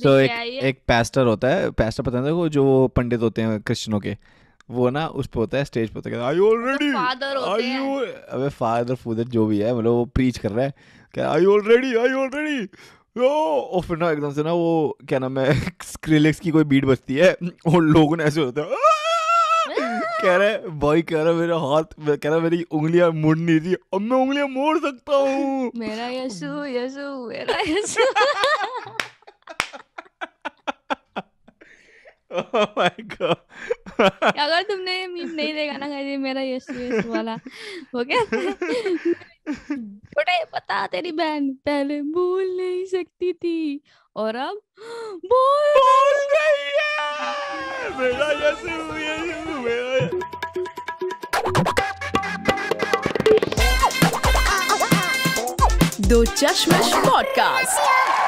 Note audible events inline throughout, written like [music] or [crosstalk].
तो so, एक एक पैस्टर होता है पैस्टर पता है जो पंडित होते हैं क्रिश्चियनों के वो ना उस पे होता है स्टेज पे होता है आई ऑलरेडी आई यू अबे फादर फूदर जो भी है मतलब वो प्रीच कर रहा है क्या आई ऑलरेडी आई ऑलरेडी ओ और फिर ना एकदम से ना वो क्या नाम है स्क्रिलिक्स की कोई बीट बजती है और लोगों ने ऐसे होता है कह रहे भाई कह रहा मेरा हाथ कह रहा मेरी उंगलियां मुड़ नहीं थी अब मैं उंगलियां मोड़ सकता हूँ मेरा यशु यशु मेरा यशु [laughs] [laughs] oh [laughs] अगर तुमने मीम नहीं देखा ना कहीं मेरा यस यस वाला हो गया बड़े पता तेरी बहन पहले बोल नहीं सकती थी और अब बोल बोल रही है मेरा यस मेरा Do Chashmish podcast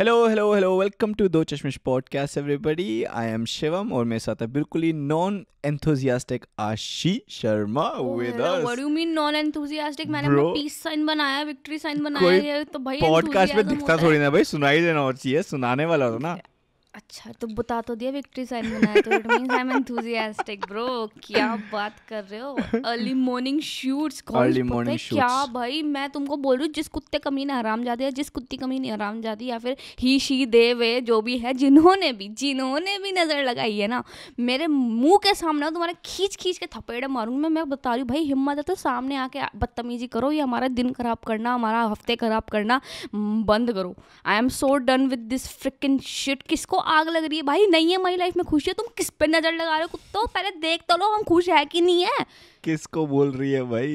hello hello hello welcome to Do Chashmish podcast everybody I am Shivam और मेरे साथ है बिल्कुल ही non enthusiastic Aashi Sharma with us what you mean non enthusiastic मैंने अपना पीस साइन बनाया विक्ट्री साइन बनाया है तो भाई पॉडकास्ट पे दिखता थोड़ी ना भाई सुनाई देना और चाहिए सुनाने वाला हो ना yeah. अच्छा तो बता तो दिया विक्ट्री साइन बनाया तो it means I am enthusiastic bro क्या बात कर रहे हो early morning shoots early morning shoots क्या भाई मैं तुमको बोल रही हूँ जिस कुत्ते कमी ने आराम जाती जिस कुत्ती कमी ने आराम जाती या फिर ही शी दे वे जो भी है जिन्होंने भी जिन्होंने भी नज़र लगाई है ना मेरे मुंह के सामने तुम्हारे खींच खींच के थपेड़े मारूंगी मैं मैं बता रही हूँ भाई हिम्मत है तो सामने आके बदतमीजी करो या हमारा दिन खराब करना हमारा हफ्ते खराब करना बंद करो I am so done with this fricking shit किसको आग लग रही है भाई नहीं है हमारी लाइफ में खुशी है तुम किस पे नजर लगा रहे हो कुत्तो पहले देख तो लो हम खुश है कि नहीं है किसको बोल रही है भाई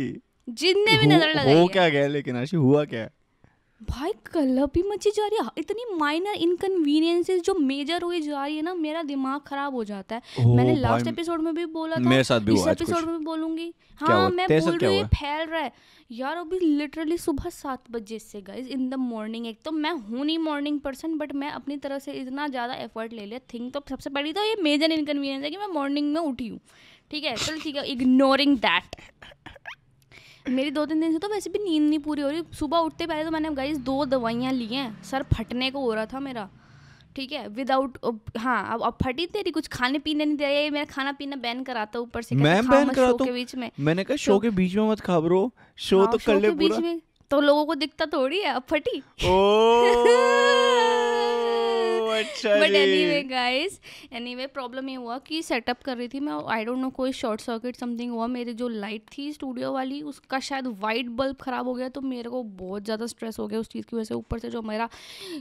जिनने भी नजर लगाई हो क्या गया लेकिन आशी हुआ क्या भाई कल भी मची जा रही है इतनी माइनर इनकन्वीनियंसेस जो मेजर हुई जा रही है ना मेरा दिमाग खराब हो जाता है मैंने लास्ट एपिसोड में भी बोला था मेरे साथ भी इस एपिसोड में भी बोलूंगी हाँ मैं बोल रही हूँ फैल रहा है यार अभी लिटरली सुबह सात बजे से गाइज इन द मॉर्निंग एक तो मैं हूँ नहीं मॉर्निंग पर्सन बट मैं अपनी तरफ से इतना ज़्यादा एफर्ट ले लिया थिंक तो सबसे पहली तो ये मेजर इनकन्वीनियंस है कि मैं मॉर्निंग में उठी हूँ ठीक है चल ठीक है इग्नोरिंग दैट मेरी दो तीन दिन से तो वैसे भी नींद नहीं पूरी हो रही सुबह उठते पहले तो मैंने गाइस दो दवाइयाँ ली हैं सर फटने को हो रहा था मेरा ठीक है विदाउट हाँ अब अब फटी तेरी कुछ खाने पीने नहीं दे रही मेरा खाना पीना बैन कराता ऊपर से मैं बैन हाँ, कराता के बीच में मैंने कहा शो तो के बीच में मत खबरो शो हाँ, तो कर ले पूरा तो लोगों को दिखता थोड़ी है अब फटी [laughs] but anyway guys anyway problem ये हुआ कि सेटअप कर रही थी मैं आई डोंट नो कोई शॉर्ट सर्किट समथिंग हुआ मेरी जो लाइट थी स्टूडियो वाली उसका शायद वाइट बल्ब ख़राब हो गया तो मेरे को बहुत ज़्यादा स्ट्रेस हो गया उस चीज़ की वजह से ऊपर से जो मेरा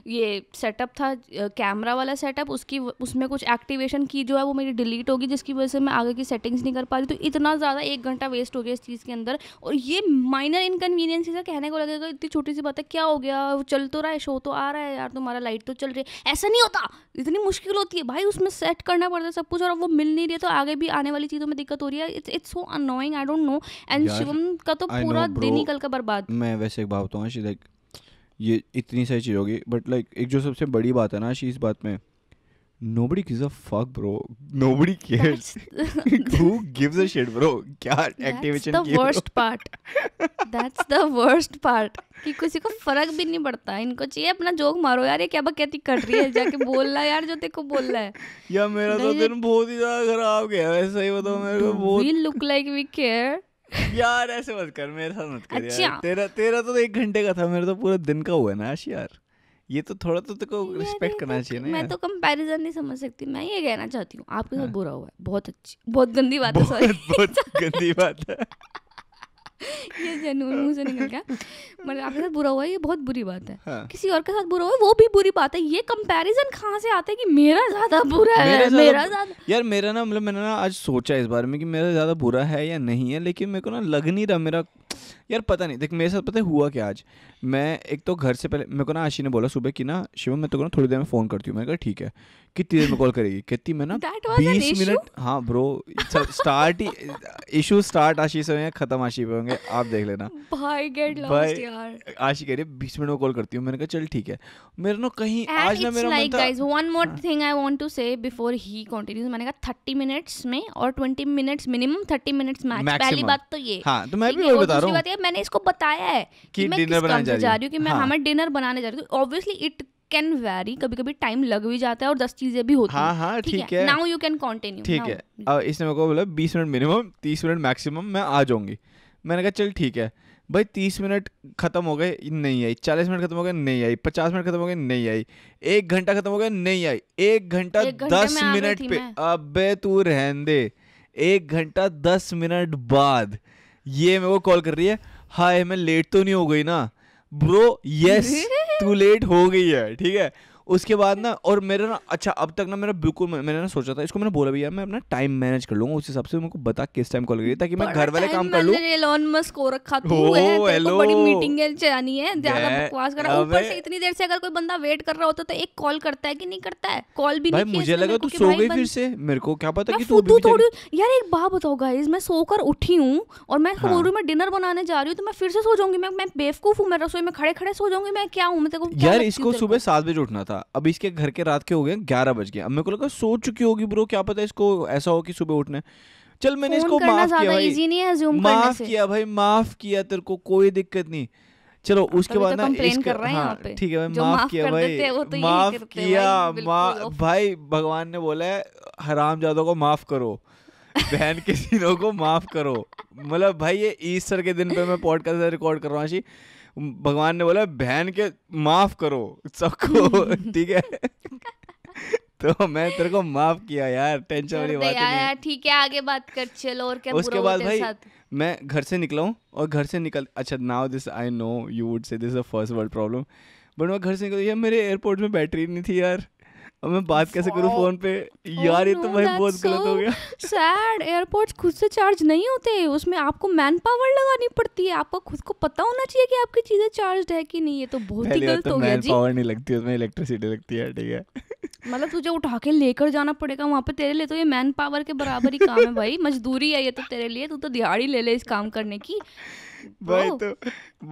ये सेटअप था कैमरा वाला सेटअप उसकी उसमें कुछ एक्टिवेशन की जो है वो मेरी डिलीट होगी जिसकी वजह से मैं आगे की सेटिंग्स नहीं कर पा रही तो इतना ज़्यादा एक घंटा वेस्ट हो गया इस चीज़ के अंदर और ये माइनर इनकन्वीनियंस है कहने को लगेगा इतनी छोटी सी बात है क्या हो गया चल तो रहा है शो तो आ रहा है यार तुम्हारा लाइट तो चल रही है ऐसा नहीं नहीं होता इतनी मुश्किल होती है भाई उसमें सेट करना पड़ता है सब कुछ और अब वो मिल नहीं रही है तो आगे भी आने वाली चीज़ों में दिक्कत हो रही है it's it's so annoying I don't know and Shivam का तो पूरा दिन ही कल का बर्बाद मैं वैसे एक बात बताऊँ लाइक ये इतनी सारी चीज़ होगी बट लाइक एक जो सबसे बड़ी बात है ना शी इस बात में nobody gives a fuck bro nobody cares [laughs] who gives a shit bro that's activation that's the worst bro? part that's the worst part कि किसी को फर्क भी नहीं पड़ता इनको चाहिए अपना जोक मारो यार ये क्या बकैती कर रही है जाके बोलना यार जो देखो बोलना है या मेरा तो दिन बहुत ही ज्यादा खराब गया वैसे ही बताओ मेरे को बहुत we look like we care यार ऐसे मत कर मेरे साथ मत कर अच्छा। यार तेरा तेरा तो एक घंटे का था मेरा तो पूरा दिन का हुआ ना यार ये तो थोड़ा तो तुमको रिस्पेक्ट करना तो चाहिए ना मैं तो कंपैरिजन नहीं समझ सकती मैं ये कहना चाहती हूँ आपके साथ हाँ। बुरा हुआ है बहुत अच्छी बहुत गंदी बात है सॉरी बहुत गंदी बात है [laughs] ये जनून मुंह से निकल गया मतलब आपके साथ बुरा हुआ है ये बहुत बुरी बात है हाँ। किसी और के साथ बुरा हुआ है वो भी बुरी बात है ये कंपैरिजन कहाँ से आता है कि मेरा ज्यादा बुरा है मेरा ज्यादा यार मेरा ना मतलब मैंने ना आज सोचा इस बारे में कि मेरा ज्यादा बुरा है या नहीं है लेकिन मेरे को ना लग नहीं रहा मेरा यार पता नहीं देख मेरे साथ पता है हुआ क्या आज मैं एक तो घर से पहले मेरे को ना आशी ने बोला सुबह कि ना शिवम मैं तो को ना थोड़ी देर में फ़ोन करती हूँ मैंने कहा ठीक है कितनी देर में कॉल करेगी कहती मैं ना बीस मिनट हाँ ब्रो स्टार्ट ही इशू स्टार्ट आशी से होंगे खत्म आशी पे होंगे आप देख लेना भाई गेट लॉस्ट आशी कह रही है बीस मिनट में कॉल करती हूँ मैंने कहा चल ठीक है मेरे ना कहीं आज ना मेरा like guys one more thing I want to say before he continues मैंने कहा 30 मिनट्स में और 20 मिनट्स मिनिमम 30 मिनट्स मैक्स पहली बात तो ये हाँ तो मैं भी बता रहा हूं मैंने इसको बताया है कि, मैं डिनर बनाने से जा रही हूँ कि मैं हमें हाँ। हाँ, डिनर बनाने जा रही हूँ ऑब्वियसली इट कैन वेरी कभी कभी टाइम लग भी जाता है और दस चीजें भी होती हाँ, हाँ, ठीक है नाउ यू कैन कंटिन्यू ठीक है इसने मेरे को बोला बीस मिनट मिनिमम तीस मिनट मैक्सिमम मैं आ जाऊंगी मैंने कहा चल ठीक है भाई तीस मिनट खत्म हो गए नहीं आई चालीस मिनट खत्म हो गए नहीं आई पचास मिनट खत्म हो गए नहीं आई एक घंटा खत्म हो गया नहीं आई एक घंटा दस मिनट पे अबे तू रहन दे एक घंटा दस मिनट बाद ये मेरे को कॉल कर रही है हाय मैं लेट तो नहीं हो गई ना ब्रो यस [laughs] तू लेट हो गई है ठीक है उसके बाद ना और मेरा ना अच्छा अब तक ना मेरा बिल्कुल मैंने ना सोचा था इसको मैंने बोला भैया मैं अपना टाइम मैनेज कर लूंगा उस हिसाब से मेरे बता किस टाइम कॉल करिए ताकि मैं घर वाले काम कर लूं एलोन मस्क को रखा तो है बड़ी मीटिंग है जानी है ज्यादा बकवास कर ऊपर से इतनी देर से अगर कोई बंदा वेट कर रहा होता तो एक कॉल करता है कि नहीं करता है कॉल भी नहीं मुझे लगा तू सो गई फिर से मेरे को क्या पता कि तू तो थोड़ी यार एक बात बताओ गाइस मैं सोकर उठी हूं और मैं बोल हाँ। रही मैं डिनर बनाने जा रही हूं तो मैं फिर से सो जाऊंगी मैं मैं बेवकूफ हूं मैं रसोई में खड़े खड़े सो जाऊंगी मैं क्या हूं मैं तेरे को यार इसको सुबह 7 बजे उठना था था अब इसके घर के रात के हो गए ग्यारह बज गए अब मेरे को लगा सो चुकी होगी ब्रो क्या पता इसको ऐसा हो कि सुबह उठने चल मैंने इसको माफ किया भाई इजी नहीं है माफ किया भाई माफ किया तेरे को कोई दिक्कत नहीं चलो उसके बाद तो ना इसका हाँ ठीक है भाई माफ किया भाई तो माफ किया भाई भगवान ने बोला है हराम जादों को माफ करो बहन के सीनों [laughs] को माफ करो मतलब भाई ये ईस्टर के दिन पे मैं पॉडकास्ट [laughs] रिकॉर्ड कर रहा हूँ भगवान ने बोला बहन के माफ करो सबको [laughs] ठीक है तो मैं तेरे को माफ किया यार टेंशन वाली बात नहीं ठीक है आगे बात कर चलो और क्या उसके बाद भाई मैं घर से निकला हूँ और घर से निकल अच्छा now this I know you would say this first world problem but मैं घर से निकल यार मेरे एयरपोर्ट में बैटरी नहीं थी यार अब मैं बात कैसे करूँ फोन पे oh यार ये तो भाई बहुत गलत हो गया सैड एयरपोर्ट्स खुद से चार्ज नहीं होते उसमें आपको मैन पावर लगानी पड़ती है आपको खुद को पता होना चाहिए कि आपकी चीजें चार्ज है कि नहीं ये तो बहुत ही गलत तो हो गया जी पावर नहीं लगती उसमें इलेक्ट्रिसिटी लगती है ठीक है मतलब तुझे उठा के लेकर जाना पड़ेगा वहाँ पे तेरे लिए तो ये मैन पावर के बराबर ही काम है भाई [laughs] मजदूरी है ये तो तेरे लिए तू तो दिहाड़ी ले ले इस काम करने की भाई तो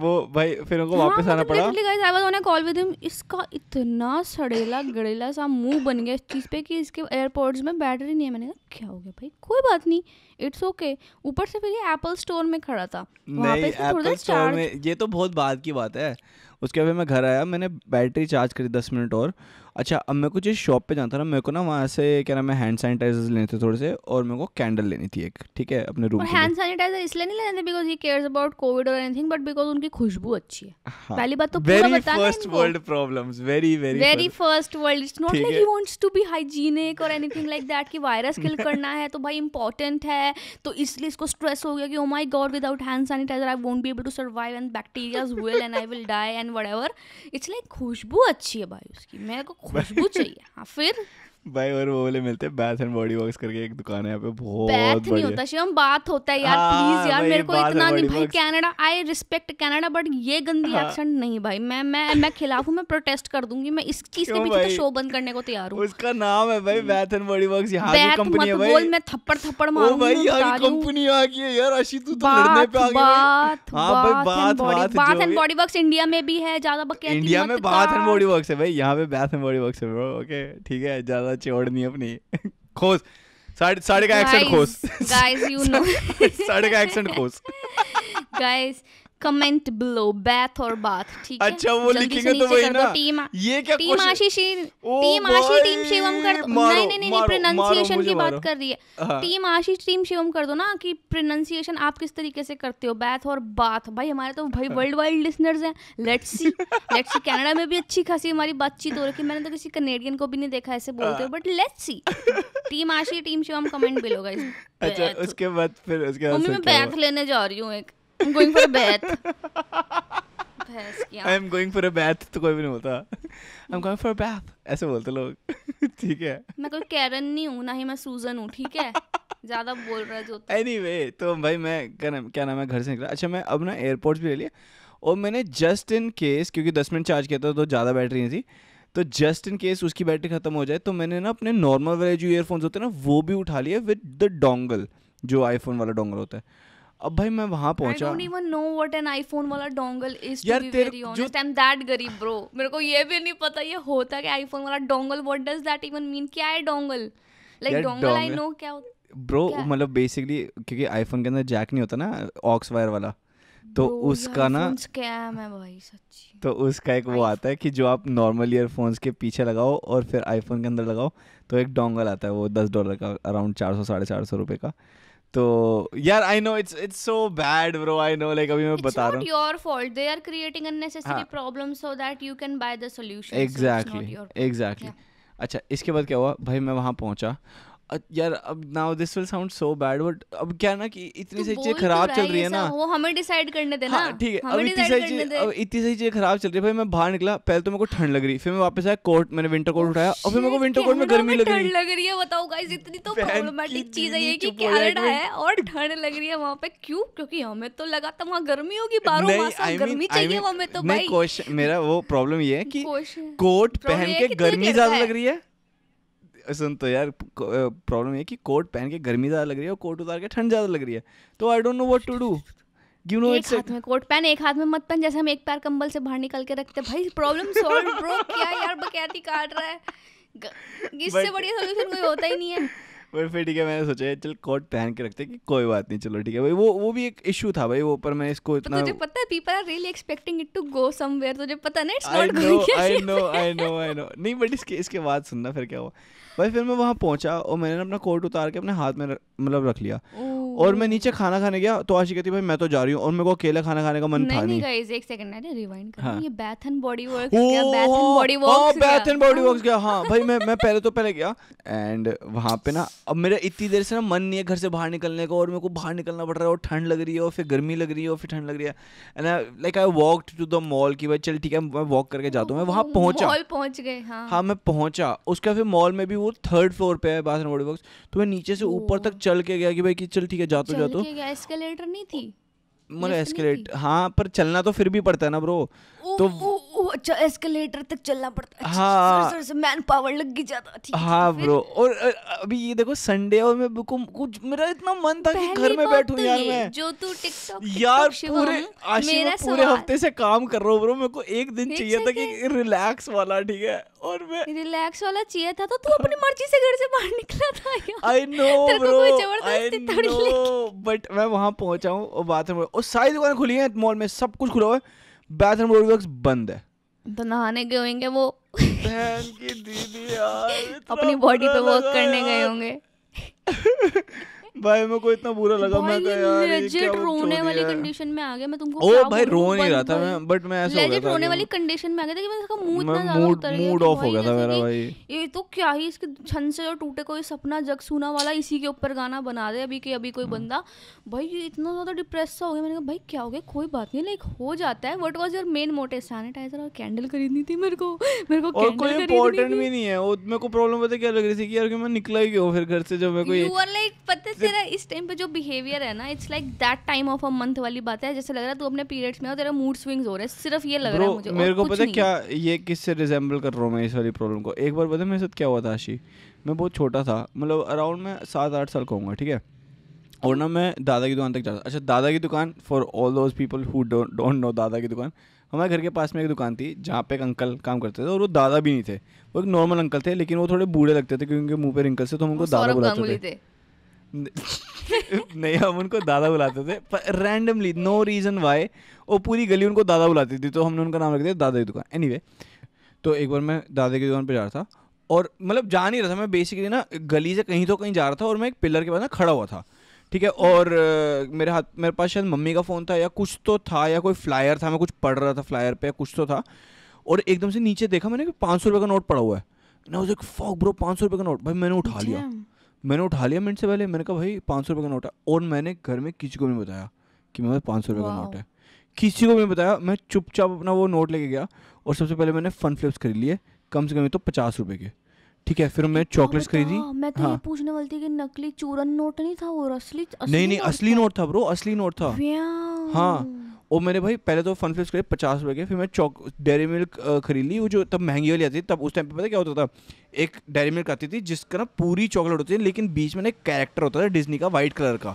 वो भाई फिर उनको हाँ, वापस आना मतलब पड़ा guys I was on a call with him इसका इतना सड़ेला गड़ेला सा मुंह बन गया इस चीज़ पे कि इसके एयरपॉड्स में बैटरी नहीं है मैंने कहा क्या हो गया भाई कोई बात नहीं इट्स ओके ऊपर से फिर ये एप्पल स्टोर में खड़ा था वहां पे एप्पल स्टोर में ये तो बहुत बाद की बात है उसके बाद मैं घर आया मैंने बैटरी चार्ज करी दस मिनट और अच्छा अब मेरे को जिस शॉप पे जाना था ना मेरे को ना वहाँ से क्या नाम है हैंड सैनिटाइजर लेने थे थोड़े से और मेरे को कैंडल लेनी थी एक ठीक है अपने रूम हैंड सैनिटाइजर इसलिए नहीं लेने थे because he cares about Covid और एनीथिंग बट बिकॉज उनकी खुशबू अच्छी है हाँ। पहली बात तो very first world problem very very very first world it's not like he wants to be hygienic और एनीथिंग लाइक दैट कि वायरस किल [laughs] करना है तो भाई इंपॉर्टेंट है तो इसलिए इसको स्ट्रेस हो गया कि oh my God without hand sanitiser I won't be able to survive and bacterias will and I will die and what it's like खुशबू अच्छी है भाई उसकी मेरे को खुशबू चाहिए हाँ फिर भाई और वो वाले मिलते हैं बैथ एंड बॉडी वॉक्स करके एक दुकान है यहाँ पे बहुत बैथ नहीं होता शिवम बात होता है यार आ, हाँ, प्लीज यार मेरे को इतना नहीं भाई Canada I respect Canada but ये गंदी एक्सेंट हाँ। नहीं भाई मैं मैं मैं खिलाफ हूँ मैं प्रोटेस्ट कर दूंगी मैं इस चीज के पीछे शो तो बंद करने को तैयार हूँ उसका नाम है भाई बैथ एंड बॉडी वॉक्स यहाँ की कंपनी है भाई मैं थप्पड़ थप्पड़ मारूंगी भाई यार कंपनी आ गई है यार अशी तू तो लड़ने पे आ गई बात बात बात Bath and Body Works India में भी है ज्यादा इंडिया में बैथ एंड बॉडी वर्क्स है भाई यहाँ पे बैथ एंड बॉडी वर्क्स है ओके ठीक है ज्यादा ज्यादा चोड़नी अपनी खोस साड़ी साढ़े का एक्सेंट खोस गाइस यू नो साड़ी का एक्सेंट खोस गाइस कमेंट बिलो बैथ और बाथ ठीक है अच्छा वो लिखेंगे तो वही ना टीम ये क्या team Ashish team Ashish team Shivam कर दो नहीं नहीं नहीं प्रोनंसिएशन की बात कर रही है टीम हाँ, हाँ। आशीष टीम शिवम कर दो ना कि प्रोनंसिएशन आप किस तरीके से करते हो बैथ और बाथ भाई हमारे तो भाई वर्ल्ड वाइड लिसनर्स हैं let's see let's see Canada में भी अच्छी खासी हमारी बातचीत हो रखी मैंने तो किसी कैनेडियन को भी नहीं देखा ऐसे बोलते but let's see team Ashish team Shivam comment below guys अच्छा उसके बाद फिर उसके बाद मैं बैथ लेने जा रही हूं एक I'm going for a bath. I am going for a bath. तो कोई भी नहीं बोलता I'm going for a bath. बैथ ऐसे बोलते लोग [laughs] ठीक है मैं कोई कैरन नहीं हूँ ना ही मैं सूजन हूँ ठीक है ज़्यादा बोल रहा जो तो। anyway, तो भाई मैं क्या नाम क्या नाम है घर से निकला अच्छा मैं अब ना एयरपोर्ट भी ले लिया और मैंने जस्ट इन केस क्योंकि दस मिनट चार्ज किया था तो ज़्यादा बैटरी नहीं थी तो जस्ट इन केस उसकी बैटरी ख़त्म हो जाए तो मैंने ना अपने नॉर्मल वाले जो ईयरफोन्स होते हैं ना वो भी उठा लिए विद द डोंगल जो आईफोन वाला डोंगल होता है अब भाई मैं वहां पहुंचा I don't even know what an iPhone वाला dongle is to be very honest I am that गरीब ब्रो मेरे को ये भी नहीं पता ये होता क्या आईफोन वाला dongle what does that even mean क्या है dongle like dongle I know क्या होता ब्रो मतलब बेसिकली क्योंकि आईफोन के अंदर जैक नहीं होता ना ऑक्स वायर वाला तो उसका ना स्कैम है भाई सच्ची तो उसका एक वो आता है कि जो आप नॉर्मल ईयरफोन्स के पीछे लगाओ और फिर आईफोन के अंदर लगाओ तो एक डोंगल आता है वो दस डॉलर का अराउंड चार सौ साढ़े चार सौ रुपये का तो यार I know it's it's so bad bro I know like अभी मैं it's बता रहा हूं your fault they are creating unnecessary problem so that you can buy the solution exactly exactly अच्छा इसके बाद क्या हुआ भाई मैं वहां पहुंचा यार अब now this will sound so bad but अब क्या ना कि इतनी तो सारी चीजें तो खराब चल रही है ना वो हमें डिसाइड करने दे ना हाँ, ठीक है अब इतनी सारी चीजें अब इतनी सारी चीजें खराब चल रही है भाई मैं बाहर निकला पहले तो मेरे को ठंड लग रही फिर मैं वापस आया कोट मैंने विंटर कोट oh, उठाया और फिर मेरे को विंटर कोट में गर्मी लग रही लग रही है बताओ गाइस इतनी तो प्रॉब्लमेटिक चीज है ये कि कनाडा है और ठंड लग रही है वहां पे क्यों क्योंकि हमें तो लगा था वहां गर्मी होगी बारह मास गर्मी चाहिए हमें तो भाई मेरा वो प्रॉब्लम ये है कि कोट पहन के गर्मी ज्यादा लग रही है सुन तो यार प्रॉब्लम ये कि कोट पहन के गर्मी ज़्यादा लग रही है और कोट उतार के ठंड ज़्यादा लग रही है तो I don't know what to do you know एक हाथ में कोट पहन एक हाथ में मत पहन जैसे हम एक पैर कंबल से बाहर निकल के रखते भाई प्रॉब्लम सॉल्व ब्रो क्या यार बकैती काट रहा है इससे बढ़िया सोल्यूशन कोई होता ही नहीं है पर फिर ठीक है मैंने सोचा है चल कोट पहन के रखते कि कोई बात नहीं चलो ठीक है भाई वो वो भी एक इशू था भाई वो पर मैं इसको इतना तुझे पता है people are really expecting it to go somewhere तुझे पता नहीं it's not going I know I know I know नहीं बट इसके इसके बाद सुनना फिर क्या हुआ भाई फिर मैं वहां पहुंचा और मैंने अपना कोट उतार के अपने हाथ में मतलब रख लिया और मैं नीचे खाना खाने गया तो आशी कहती भाई मैं तो जा रही हूँ और मेरे को अकेला खाना खाने का मन था नहीं गाइस एक सेकंड रिवाइंड कर हाँ। ये बॉडी वर्क्स गया bath body works body works गया हां हाँ, भाई मैं मैं पहले तो पहले गया एंड वहां पे ना अब मेरा इतनी देर से ना मन नहीं है घर से बाहर निकलने का और मेरे को बाहर निकलना पड़ रहा है और ठंड लग रही है और फिर गर्मी लग रही है और फिर ठंड लग रही है and like I walk to the mall की भाई चल ठीक है मैं वॉक करके जाता हूँ मैं वहां पहुंचा मॉल पहुंच गए हाँ, हाँ मैं पहुंचा उसका फिर मॉल में भी वो थर्ड फ्लोर पे है बाथ बॉडी वर्क्स तो मैं नीचे से ऊपर तक चल के गया कि भाई कि चल ठीक है जातो जातो एस्केलेटर नहीं थी मतलब एस्केलेट हाँ पर चलना तो फिर भी पड़ता है ना ब्रो तो अच्छा एस्केलेटर तक चलना पड़ता है हाँ मैन पावर लग गई ज्यादा ठीक हाँ ब्रो और अभी ये देखो संडे और मैं कुछ मेरा इतना मन था कि घर में बैठूं तो यार मैं जो तू टिकटॉक यार पूरे आशी पूरे हफ्ते से काम कर रहा हूँ ब्रो मेरे को एक दिन चाहिए था कि रिलैक्स वाला ठीक है और मैं रिलैक्स वाला चाहिए था तो तू अपनी [laughs] मर्जी से घर से बाहर निकला था I know bro I know but मैं वहां पहुंचा हूँ और बाथरूम और सारी दुकानें खुली हैं मॉल में सब कुछ खुला हुआ है बाथरूम और बंद है तो नहाने गए होंगे वो बहन की दीदी यार अपनी बॉडी पे वर्क करने गए होंगे [laughs] भाई मेरे को इतना बुरा लगा मैं कहा यार ये लेजिट रोने वाली कंडीशन में आ गया मैं तुमको ओ भाई रो नहीं रहा था मैं बट मैं ऐसा हो गया था रोने वाली कंडीशन में आ गया था कि मेरा मूड इतना ज्यादा उतर गया मूड ऑफ हो गया था मेरा भाई ये तो क्या ही इसके छन से जो टूटे कोई सपना जग सुना वाला इसी के ऊपर गाना बना दे अभी के अभी कोई हम्म। बंदा भाई ये इतना ज्यादा डिप्रेस सा हो गया मैंने कहा भाई क्या हो गया कोई बात नहीं लाइक हो जाता है what was your main motive sanitiser और कैंडल खरीदनी थी मेरे को मेरे को और कोई इंपॉर्टेंट भी नहीं है वो मेरे को प्रॉब्लम पता क्या लग रही थी कि यार मैं निकला ही क्यों फिर घर से जब मैं कोई यू आर लाइक पता तेरा इस टाइम पे जो बिहेवियर है ना it's like that time of a month वाली बात है जैसे लग रहा है तू अपने पीरियड्स में और तेरा मूड स्विंग्स हो रहा है सिर्फ ये लग रहा है मुझे मेरे को पता क्या ये किससे रिजेंबल कर रहा हूँ मैं इस वाली प्रॉब्लम को एक बार पता मेरे साथ क्या हुआ था आशी मैं बहुत छोटा था मतलब अराउंड मैं सात आठ साल कहूँगा ठीक है और ना मैं दादा की दुकान तक जाता अच्छा दादा की दुकान for all those people who don't know दादा की दुकान हमारे घर के पास में एक दुकान थी जहाँ पे एक अंकल काम करते थे और वो दादा भी नहीं थे वो एक नॉर्मल अंकल थे लेकिन वो थोड़े बूढ़े लगते थे क्योंकि उनके मुंह पे रिंकल से तो हम उनको दादा बुलाते थे नहीं हम उनको दादा बुलाते थे पर रैंडमली नो रीज़न वाई वो पूरी गली उनको दादा बुलाती थी तो हमने उनका नाम रख दिया दादा की दुकान एनी anyway, तो एक बार मैं दादा की दुकान पर जा रहा था और मतलब जा नहीं रहा था मैं बेसिकली ना गली से कहीं तो कहीं जा रहा था और मैं एक पिलर के पास ना खड़ा हुआ था ठीक है और मेरे हाथ मेरे पास शायद मम्मी का फ़ोन था या कुछ तो था या कोई फ्लायर था मैं कुछ पढ़ रहा था फ्लायर पर या कुछ तो था और एकदम से नीचे देखा मैंने कि पाँच सौ रुपये का नोट पड़ा हुआ है ना उसे फॉक ब्रो पाँच सौ रुपये का नोट भाई मैंने उठा लिया मैंने उठा लिया मिनट से पहले मैंने कहा भाई पाँच सौ रुपये का नोट है और मैंने घर में किसी को नहीं बताया कि मेरे पास पाँच सौ रुपये का नोट है किसी को भी बताया मैं चुपचाप अपना वो नोट लेके गया और सबसे पहले मैंने फन फ्लिप्स खरीद लिए कम से कम तो पचास रुपये के ठीक है फिर मैं चॉकलेट्स खरीदी मैं तो हाँ। ये पूछने वाली थी कि नकली चूरन नोट नहीं था वो असली, असली नहीं नहीं असली नोट था ब्रो असली नोट था हाँ और मैंने भाई पहले तो फन फ्लिप्स खरीदे पचास रुपये के फिर मैं चौक डेयरी मिल्क खरीद ली वो जो तब महंगी वाली आती थी तब उस टाइम पे पता क्या होता था एक डेरी मिल्क आती थी जिसका ना पूरी चॉकलेट होती थी लेकिन बीच में ना एक कैरेक्टर होता था डिज्नी का वाइट कलर का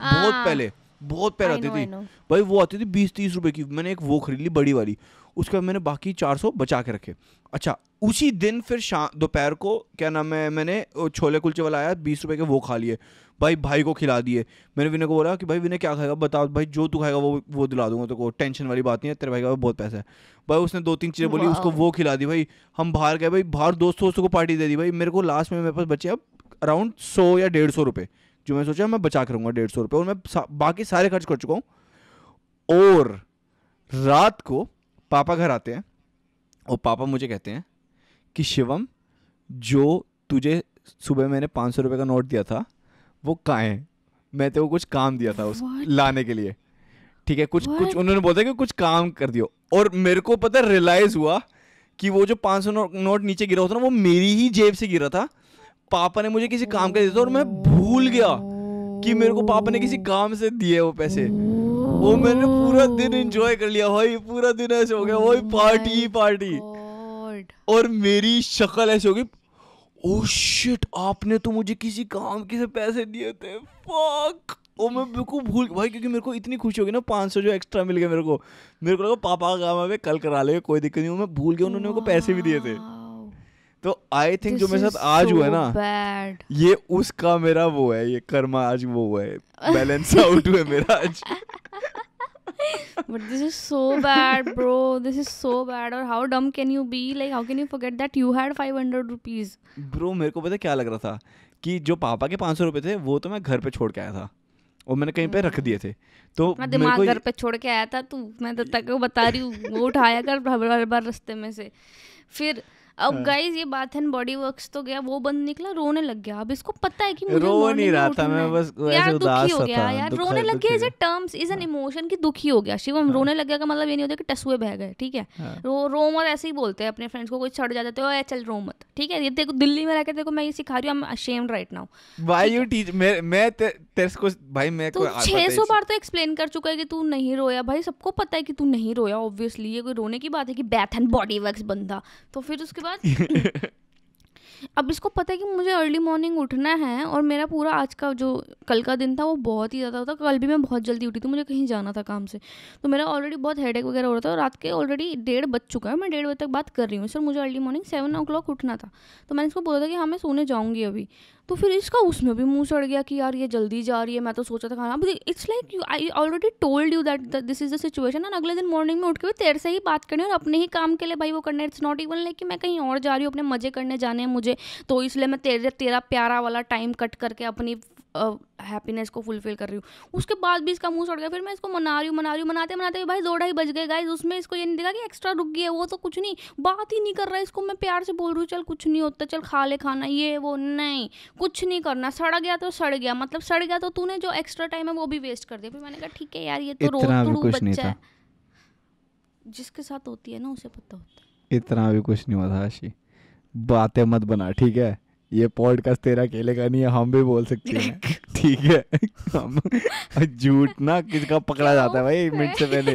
बहुत पहले बहुत पैर आती थी भाई वो आती थी बीस तीस रुपए की मैंने एक वो खरीद ली बड़ी वाली उसके बाद मैंने बाकी चार सौ बचा के रखे अच्छा उसी दिन फिर शाम दोपहर को क्या नाम है मैंने छोले कुलचे वाला आया बीस रुपए के वो खा लिए भाई भाई को खिला दिए मैंने विनय को बोला कि भाई विनय क्या खाएगा बताओ भाई जो तू खाएगा वो वो दिला दूंगा तो को टेंशन वाली बात नहीं है तेरे भाई का बहुत पैसा है भाई उसने दो तीन चीज़ें बोली उसको वो खिला दी भाई हम बाहर गए भाई बाहर दोस्तों दोस्तों को पार्टी दे दी भाई मेरे को लास्ट में मेरे पास बचे अब अराउंड सौ या डेढ़ सौ रुपये जो मैं सोचा मैं बचा करूँगा डेढ़ सौ रुपये और मैं बाकी सारे खर्च कर चुका हूँ और रात को पापा घर आते हैं और पापा मुझे कहते हैं कि शिवम जो तुझे सुबह मैंने पाँच सौ रुपये का नोट दिया था वो कहाँ है मैं तेरे को कुछ काम दिया था उस लाने के लिए ठीक है कुछ What? कुछ उन्होंने बोला कि कुछ काम कर दियो और मेरे को पता रियलाइज हुआ कि वो जो पाँच सौ नोट नीचे गिरा होता ना वो मेरी ही जेब से गिरा था पापा ने मुझे किसी काम का दिया था और मैं भूल गया कि मेरे को पापा ने किसी काम से दिए वो पैसे वो मैंने पूरा दिन एंजॉय कर लिया भाई पूरा दिन ऐसे हो गया वही पार्टी पार्टी और मेरी शक्ल ऐसी होगी ओह oh शिट आपने तो मुझे किसी काम के से पैसे दिए थे फक ओ oh, मैं बिल्कुल भूल भाई क्योंकि मेरे को इतनी खुशी होगी ना पाँच सौ जो एक्स्ट्रा मिल गया मेरे को मेरे को लगा पापा का काम है कल करा लेंगे कोई दिक्कत नहीं मैं भूल गया उन्होंने मेरे को पैसे भी दिए थे तो आई थिंक जो मेरे साथ आज so हुआ है ना bad. ये उसका मेरा वो है ये कर्मा आज वो हुआ है बैलेंस आउट हुआ है मेरा आज [laughs] but this is so bad, bro. This is so bad. Or how dumb can you be? Like, how can you forget that you had 500 rupees? Bro, मेरे को पता क्या लग रहा था कि जो पापा के 500 रुपए थे वो तो मैं घर पे छोड़ के आया था और मैंने कहीं पे रख दिए थे तो मैं दिमाग घर पे छोड़ के आया था तू मैं तो तक बता रही हूँ वो उठाया कर हर बार रास्ते में से फिर अब गाइज हाँ। ये बाथ एंड बॉडी वर्क्स तो गया वो बंद निकला रोने लग गया अब इसको पता है कि मुझे रो नहीं रहा था मैं बस यार दुखी हो गया यार रोने लग गया is a terms is an emotion की दुखी हो गया शिवम हाँ। रोने लग गया का मतलब ये नहीं होता कि टसुए बह गए ठीक है हाँ। रो रो मत ऐसे ही बोलते हैं अपने फ्रेंड्स को कोई छड़ जा जाते हो तो, चल रो मत ठीक है ये देखो दिल्ली में रहकर देखो मैं ये सिखा रही हूँ I am ashamed right now why you teach मैं तेरे को भाई मैं को 600 बार तो एक्सप्लेन कर चुका है कि तू नहीं रोया भाई सबको पता है कि तू नहीं रोया ऑब्वियसली ये कोई रोने की बात है कि बैथ एंड बॉडी वर्क्स बंदा तो फिर उसके बात [laughs] अब इसको पता है कि मुझे अर्ली मॉर्निंग उठना है और मेरा पूरा आज का जो कल का दिन था वो बहुत ही ज़्यादा था कल भी मैं बहुत जल्दी उठी थी मुझे कहीं जाना था काम से तो मेरा ऑलरेडी बहुत हेड वगैरह हो रहा था और रात के ऑलरेडी डेढ़ बज चुका है मैं डेढ़ बजे तक बात कर रही हूँ सर मुझे early morning seven o'clock उठना था तो मैंने इसको बोला था कि हाँ मैं सोने जाऊँगी अभी तो फिर इसका उसमें भी मुंह सड़ गया कि यार ये जल्दी जा रही है मैं तो सोचा था खाना it's like you I already told you that this is the situation and अगले दिन मॉर्निंग में उठ के भी तेरे से ही बात करनी और अपने ही काम के लिए भाई वो करना इट्स नॉट इवन लाइक कि मैं कहीं और जा रही हूँ अपने मजे करने जाने हैं मुझे तो इसलिए मैं तेरे तेरा प्यारा वाला टाइम कट करके अपनी हैप्पीनेस को फुलफिल कर रही हूँ उसके बाद भी इसका मुंह सड़ गया फिर मैं इसको मना रही हूँ मना रही हूँ मनाते मनाते भाई दो ढाई बज गए गाइज उसमें इसको ये नहीं देखा कि एक्स्ट्रा रुक गया वो तो कुछ नहीं बात ही नहीं कर रहा है इसको मैं प्यार से बोल रही हूँ चल कुछ नहीं होता चल खा ले खाना ये वो नहीं कुछ नहीं करना सड़ गया तो सड़ गया मतलब सड़ गया तो तूने जो एक्स्ट्रा टाइम है वो भी वेस्ट कर दिया फिर मैंने कहा ठीक है यार ये तो रोज बच्चा है जिसके साथ होती है ना उसे पता होता है इतना भी कुछ नहीं हुआ था बातें मत बना ठीक है ये पॉडकास्ट तेरा अकेले का नहीं है हम भी बोल सकते हैं [laughs] ठीक है हम झूठ ना किसका पकड़ा जाता है भाई मिनट से पहले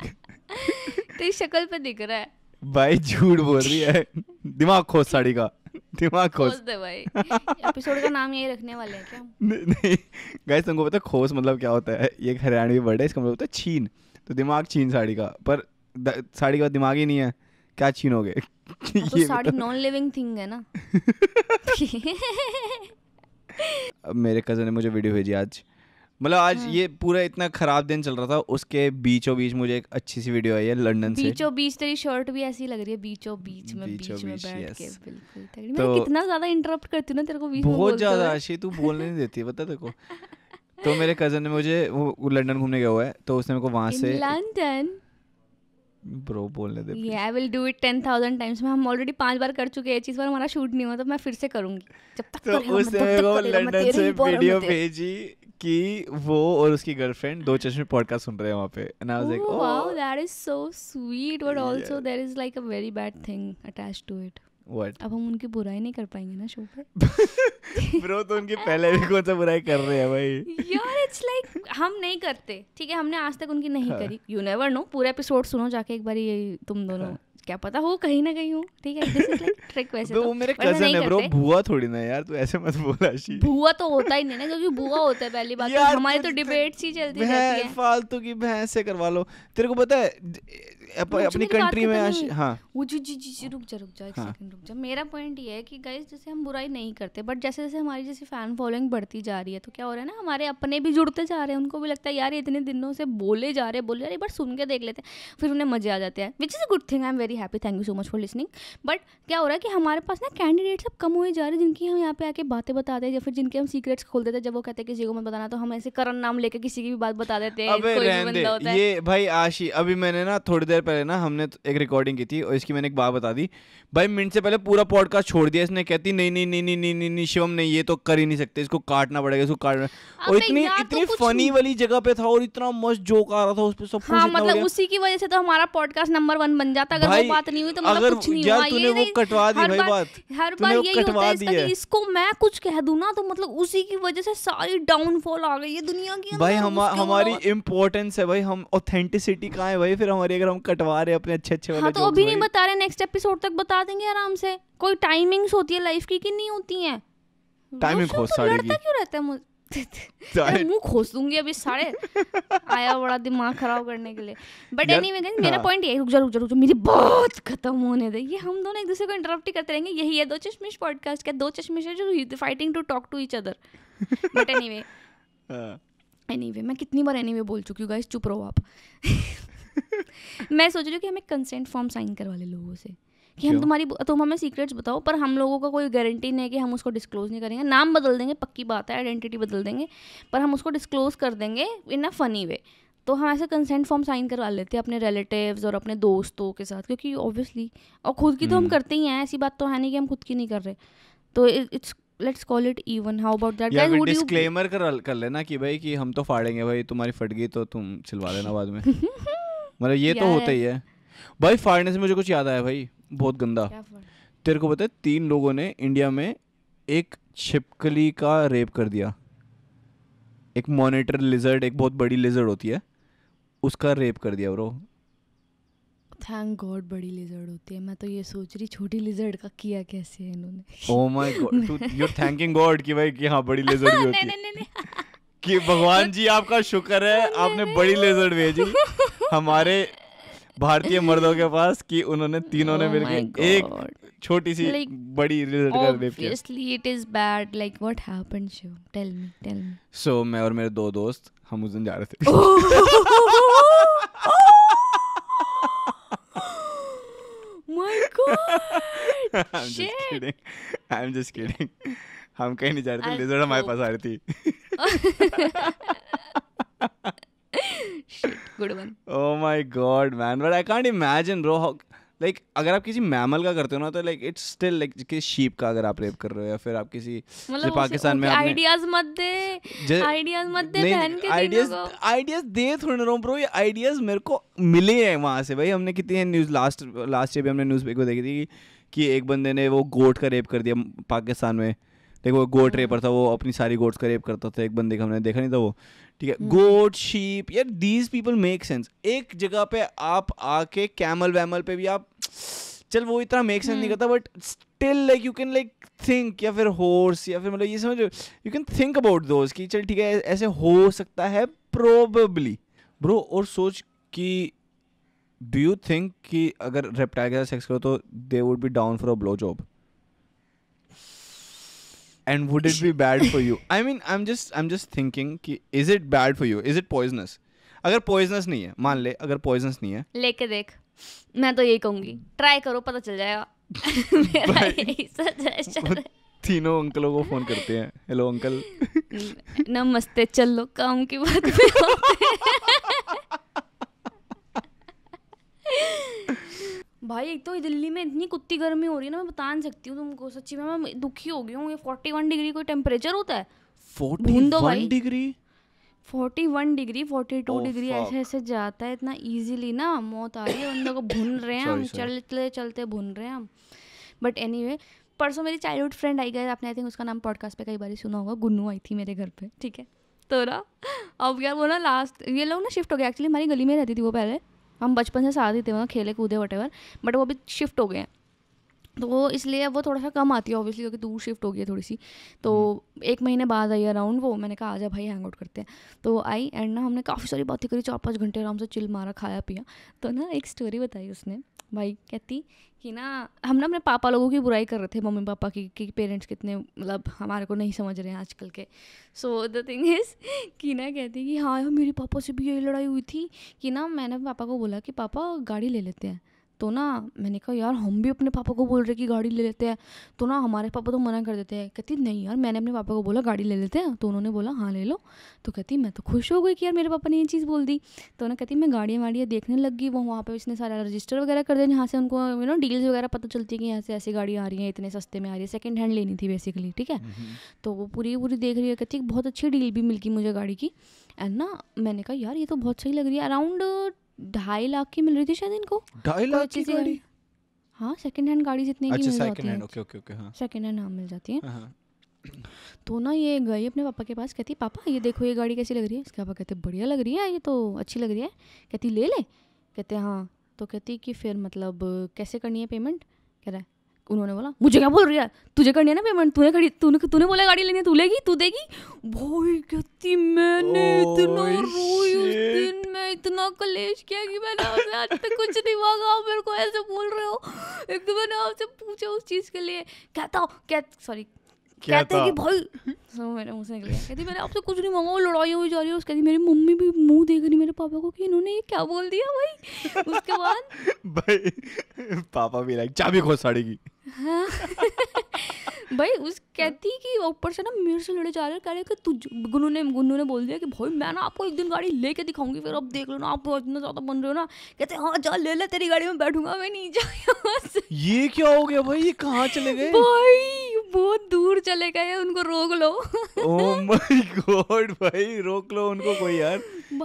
तेरी शक्ल पे दिख रहा है भाई झूठ बोल रही है दिमाग खोज साड़ी का दिमाग खोज दे भाई एपिसोड का नाम यही रखने वाले हैं क्या [laughs] नहीं गाइस तुमको पता खोस मतलब क्या होता है ये हरियाणवी वर्ड है इसका मतलब होता है छीन तो दिमाग छीन साड़ी का पर साड़ी के बाद दिमाग ही नहीं है क्या छीनोगे हाँ, तो साड़ी नॉन लिविंग थिंग है ना मेरे कज़न ने मुझे वीडियो भेजी आज मतलब आज हाँ। ये पूरा इतना खराब दिन चल रहा था उसके बीचों बीच मुझे एक अच्छी सी वीडियो आई है लंदन से बीचों बीच तेरी शर्ट भी ऐसी लग रही है बीचों बीच में बीचों बीच, में बैठ के बिल्कुल तो, मैं कितना ज्यादा इंटरप्ट करती हूं ना तेरे को बीच में बहुत ज्यादा आशी तू बोलने नहीं देती पता तेरे को तो मेरे कजन ने मुझे वो लंदन घूमने गया हुआ है तो उसने मेरे को वहां से लंदन ब्रो बोलने दे ये I will do it ten thousand times मैं हम ऑलरेडी पांच बार कर चुके हैं चीज पर हमारा शूट नहीं हुआ तो मैं फिर से करूंगी जब तक तो उसने वो लंदन से वीडियो भेजी कि वो और उसकी गर्लफ्रेंड दो चश्मे पॉडकास्ट सुन रहे हैं वहाँ पे and I was like oh wow that is so sweet but also there is like a very bad thing attached to it what अब हम उनकी बुराई नहीं कर पाएंगे ना शो पर ब्रो तो उनके पहले भी कौन सा बुराई कर रहे हैं भाई यार इट्स लाइक हम नहीं करते ठीक है हमने आज तक उनकी नहीं हाँ. करी यू नेवर नो पूरा एपिसोड सुनो जाके एक बार ये तुम दोनों हाँ. क्या पता हो कहीं ना कहीं हो ठीक है ट्रिक वैसे तो, तो मेरे कजन है ब्रो बुआ थोड़ी ना यार तू ऐसे मत बोल आशी बुआ तो होता ही नहीं ना क्योंकि बुआ होता है पहली बात तो हमारी तो डिबेट्स ही चलती रहती है फालतू की भैंस से करवा लो तेरे को पता है अप, अपनी कंट्री में हाँ वो जी जी जी रुक जा रुक जा एक सेकंड हाँ। रुक जा मेरा पॉइंट ये है कि गाइस जैसे हम बुराई नहीं करते बट जैसे जैसे हमारी जैसी फैन फॉलोइंग बढ़ती जा रही है तो क्या हो रहा है ना हमारे अपने भी जुड़ते जा रहे हैं उनको भी लगता है यार इतने दिनों से बोले जा रहे बोले जा रहे बट सुन के देख लेते हैं फिर उन्हें मजे आ जाते हैं which is a good thing I am very happy thank you so much for listening but क्या हो रहा है कि हमारे पास ना कैंडिडेट्स अब कम हुए जा रहे हैं जिनकी हम यहाँ पे आके बातें बताते हैं या फिर जिनके हम सीक्रेट्स खोल देते हैं जब वो कहते हैं किसी को मत बताना तो हम ऐसे करण नाम लेके किसी की भी बात बता देते हैं ये भाई आशी अभी मैंने ना थोड़ी देर देर पहले ना हमने एक रिकॉर्डिंग की थी और इसकी मैंने एक बात बता दी भाई मिनट से पहले पूरा पॉडकास्ट छोड़ दिया इसने कहती नहीं नहीं नहीं नहीं नहीं नहीं, नहीं शिवम नहीं ये तो कर ही नहीं सकते इसको काटना पड़ेगा इसको काटना और इतनी तो इतनी फनी वाली जगह पे था और इतना मस्त जोक आ रहा था उस पर सब हाँ, मतलब उसी की वजह से तो हमारा पॉडकास्ट नंबर वन बन जाता अगर वो बात नहीं हुई तो मतलब अगर यार तूने वो कटवा दी भाई बात हर बार यही होता है इसको मैं कुछ कह दूं ना तो मतलब उसी की वजह से सारी डाउनफॉल आ गई है दुनिया की भाई हमारी इम्पोर्टेंस है भाई हम ऑथेंटिसिटी कहाँ है भाई फिर हमारी अगर हम कटवा रहे अपने अच्छे अच्छे हाँ तो अभी नहीं बता रहे नेक्स्ट एपिसोड तक बता देंगे आराम से कोई टाइमिंग्स होती है लाइफ की कि नहीं होती है टाइमिंग तो सारी क्यों रहता है मुझे [laughs] मुंह खोस दूंगी अभी सारे आया बड़ा दिमाग खराब करने के लिए बट एनी मेरा पॉइंट हाँ। ये रुक जा रुक जा रुक जा मेरी बात खत्म होने दे ये हम दोनों एक दूसरे को इंटरप्ट ही करते रहेंगे यही है दो चश्मिश पॉडकास्ट का दो चश्मिश है जो fighting to talk to each other but anyway anyway मैं कितनी बार एनी वे बोल चुकी हूँ गाइस चुप रहो आप [laughs] [laughs] मैं सोच रही हूँ कि हमें कंसेंट फॉर्म साइन करवा ले लोगों से कि हम तुम्हारी तुम हमें सीक्रेट्स बताओ पर हम लोगों का कोई गारंटी नहीं है कि हम उसको डिस्क्लोज नहीं करेंगे नाम बदल देंगे पक्की बात है आइडेंटिटी बदल देंगे पर हम उसको डिस्क्लोज कर देंगे इन अ फनी वे तो हम ऐसे कंसेंट फॉर्म साइन करवा लेते हैं अपने रिलेटिव्स और अपने दोस्तों के साथ क्योंकि ऑब्वियसली और खुद की तो हम हम्म। करते ही हैं ऐसी बात तो है नहीं कि हम खुद की नहीं कर रहे तो it's let's call it even how about that guys would you disclaimer कर कर लेना कि भाई कि हम तो फाड़ेंगे भाई तुम्हारी फट गई तो तुम सिलवा लेना बाद में [laughs] मतलब ये तो होता ही है भाई फाड़ने से मुझे कुछ याद आया भाई बहुत गंदा तेरे को पता है तीन लोगों ने इंडिया में एक छिपकली का रेप कर दिया एक मॉनिटर लिजर्ड एक बहुत बड़ी लिजर्ड होती है उसका रेप कर दिया ब्रो थैंक गॉड बड़ी लिजर्ड होती है मैं तो ये सोच रही छोटी लिजर्ड का किया कैसे है इन्होंने oh my God you are thanking God कि भाई कि हां बड़ी लिजर्ड भी [laughs] होती है नहीं नहीं नहीं कि भगवान [laughs] जी आपका शुक्र है आपने बड़ी लेजर भेजी [laughs] हमारे भारतीय मर्दों के पास कि उन्होंने तीनों ने oh मिलकर एक छोटी सी like, बड़ी रिजल्ट कर दी obviously it is bad like what happened show tell me tell so मैं और मेरे दो दोस्त हम उस दिन जा रहे थे my God I am just kidding I am just kidding हम कहीं नहीं जा रहे थे लिजर्ड अच्छा। हमारे पास आ रही थी good one oh my God man but I can't imagine bro like अगर आप किसी मैमल का करते हो ना तो लाइक इट्स स्टिल लाइक किसी शीप का अगर आप रेप कर रहे हो या फिर आप किसी मतलब पाकिस्तान में आइडियाज मत दे आइडियाज मत दे बहन के आइडियाज आइडियाज दे थोड़े रहो ब्रो ये आइडियाज मेरे को मिले हैं वहां से भाई हमने कितनी न्यूज़ लास्ट लास्ट ईयर भी हमने न्यूज़पेपर देखी थी कि एक बंदे ने वो गोट का रेप कर दिया पाकिस्तान में देखो गोट रेपर हाँ। था वो अपनी सारी गोट्स का रेप करता था एक बंदे का हमने देखा नहीं था वो ठीक है गोट हम्म। शीप यार दीज पीपल मेक सेंस एक जगह पे आप आके कैमल वैमल पे भी आप चल वो इतना मेक सेंस नहीं हम्म। करता but still like you can like think या फिर होर्स या फिर मतलब ये समझो you can think about those कि चल ठीक है ऐसे हो सकता है प्रोबेबली ब्रो और सोच कि डू यू थिंक कि अगर रेप्टाइल के साथ सेक्स करो तो they would be down for a blow job and would it be [laughs] bad for you I mean I am just I am just thinking कि is it bad for you is it poisonous अगर poisonous नहीं है मान ले अगर poisonous नहीं है लेके देख मैं तो यही कहूंगी ट्राई करो पता चल जाएगा [laughs] मेरा यही सजेशन तीनों अंकलों को फोन करते हैं हेलो अंकल [laughs] नमस्ते चलो काम की बात पे भाई एक तो दिल्ली में इतनी कुत्ती गर्मी हो रही है ना मैं बता नहीं सकती हूँ तुमको सच्ची में मैं दुखी हो गई हूँ ये फोर्टी वन डिग्री कोई टेम्परेचर होता है forty degree forty one degree forty two degree ऐसे ऐसे जाता है इतना ईजिली ना मौत आ रही है उन लोगों को भुन [laughs] रहे हैं हम चलते चलते भुन रहे हैं हम बट एनी वे परसों मेरी चाइल्डहुड फ्रेंड आई गई आपने आई थिंक उसका नाम पॉडकास्ट पे कई बार सुना होगा गुन्नू आई थी मेरे घर पे ठीक है तो ना अब यार वो ना लास्ट ये लोग ना शिफ्ट हो गया एक्चुअली हमारी गली में रहती थी वो पहले हम बचपन से साथ ही थे वहाँ खेले कूदे वटेवर बट वो अभी शिफ्ट हो गए हैं तो वो इसलिए वो थोड़ा सा कम आती है ऑब्वियसली क्योंकि दूर शिफ्ट हो गई है थोड़ी सी तो हम्म। एक महीने बाद आई अराउंड वो मैंने कहा आजा भाई हैंग आउट करते हैं तो आई एंड ना हमने काफ़ी सारी बातें करी चार पाँच घंटे आराम से चिल मारा खाया पिया तो ना एक स्टोरी बताई उसने भाई कहती कि ना हम ना अपने पापा लोगों की बुराई कर रहे थे मम्मी पापा की कि पेरेंट्स कितने मतलब हमारे को नहीं समझ रहे हैं आजकल के सो द थिंग इज़ कि ना कहती कि हाँ मेरे पापा से भी यही लड़ाई हुई थी कि ना मैंने पापा को बोला कि पापा गाड़ी ले लेते हैं तो ना मैंने कहा यार हम भी अपने पापा को बोल रहे कि गाड़ी ले लेते हैं तो ना हमारे पापा तो मना कर देते हैं कहती नहीं यार मैंने अपने पापा को बोला गाड़ी ले लेते हैं तो उन्होंने बोला हाँ ले लो तो कहती मैं तो खुश हो गई कि यार मेरे पापा ने ये चीज़ बोल दी तो ना कहती मैं गाड़ियाँ वाड़ियाँ देखने लग गई वो वहाँ पर उसने सारा रजिस्टर वगैरह कर दिया जहाँ से उनको यू नो डील्स वगैरह पता चलती है कि यहाँ से ऐसी गाड़ी आ रही है इतने सस्ते में आ रही है सेकेंड हैंड लेनी थी बेसिकली ठीक है हम्म, हम्म। तो वो पूरी पूरी देख रही है कहती बहुत अच्छी डील भी मिल गई मुझे गाड़ी की एंड ना मैंने कहा यार ये तो बहुत सही लग रही है अराउंड ढाई लाख की मिल रही थी शायद इनको ढाई लाख की गाड़ी हाँ सेकेंड हैंड गाड़ी जितने की अच्छा, मिल जाती है ओके ओके ओके हाँ सेकेंड हैंड हाँ मिल जाती है हाँ, हाँ। तो ना ये गई अपने पापा के पास कहती पापा ये देखो ये गाड़ी कैसी लग रही है इसके पापा कहते बढ़िया लग रही है ये तो अच्छी लग रही है कहती ले ले कहते हाँ तो कहती कि फिर मतलब कैसे करनी है पेमेंट कह रहा है उन्होंने बोला मुझे क्या बोल रही है तुझे करनी है ना पेमेंट तूने खड़ी तूने तूने बोला गाड़ी लेनी है तू लेगी तू देगी भाई कहती मैंने oh, इतना रोई उस दिन मैं इतना कलेश किया कि मैंने आपसे आज तक कुछ नहीं मांगा मेरे को ऐसे बोल रहे हो एक तो मैंने आपसे पूछा उस चीज़ के लिए कहता हूँ कह सॉरी क्या कहते कि भाई हम्म, सो मेरे मुंह से निकल गया कहती मैंने आपसे कुछ नहीं मांगा वो लड़ाई हुई जा रही है उसके कहती मेरी मम्मी भी मुंह देख रही मेरे पापा को कि इन्होंने ये क्या बोल दिया भाई उसके बाद [laughs] भाई पापा भी लाइक चाबी खो साड़ी की हाँ [laughs] भाई उस कहती कि ऊपर से ना मेरे से लड़े जा रहे कह रहे कि तू गुनू ने गुनू ने बोल दिया कि भाई मैं ना आपको एक दिन गाड़ी लेके दिखाऊंगी फिर अब देख लो ना आप इतना ज़्यादा बन रहे हो ना कहते हाँ जा ले ले तेरी गाड़ी में बैठूंगा मैं नहीं जाऊंगा ये क्या हो गया भाई ये कहाँ चले गए भाई बहुत दूर चले गए उनको रोक लो ओ माय गॉड भाई रोक लो उनको कोई यार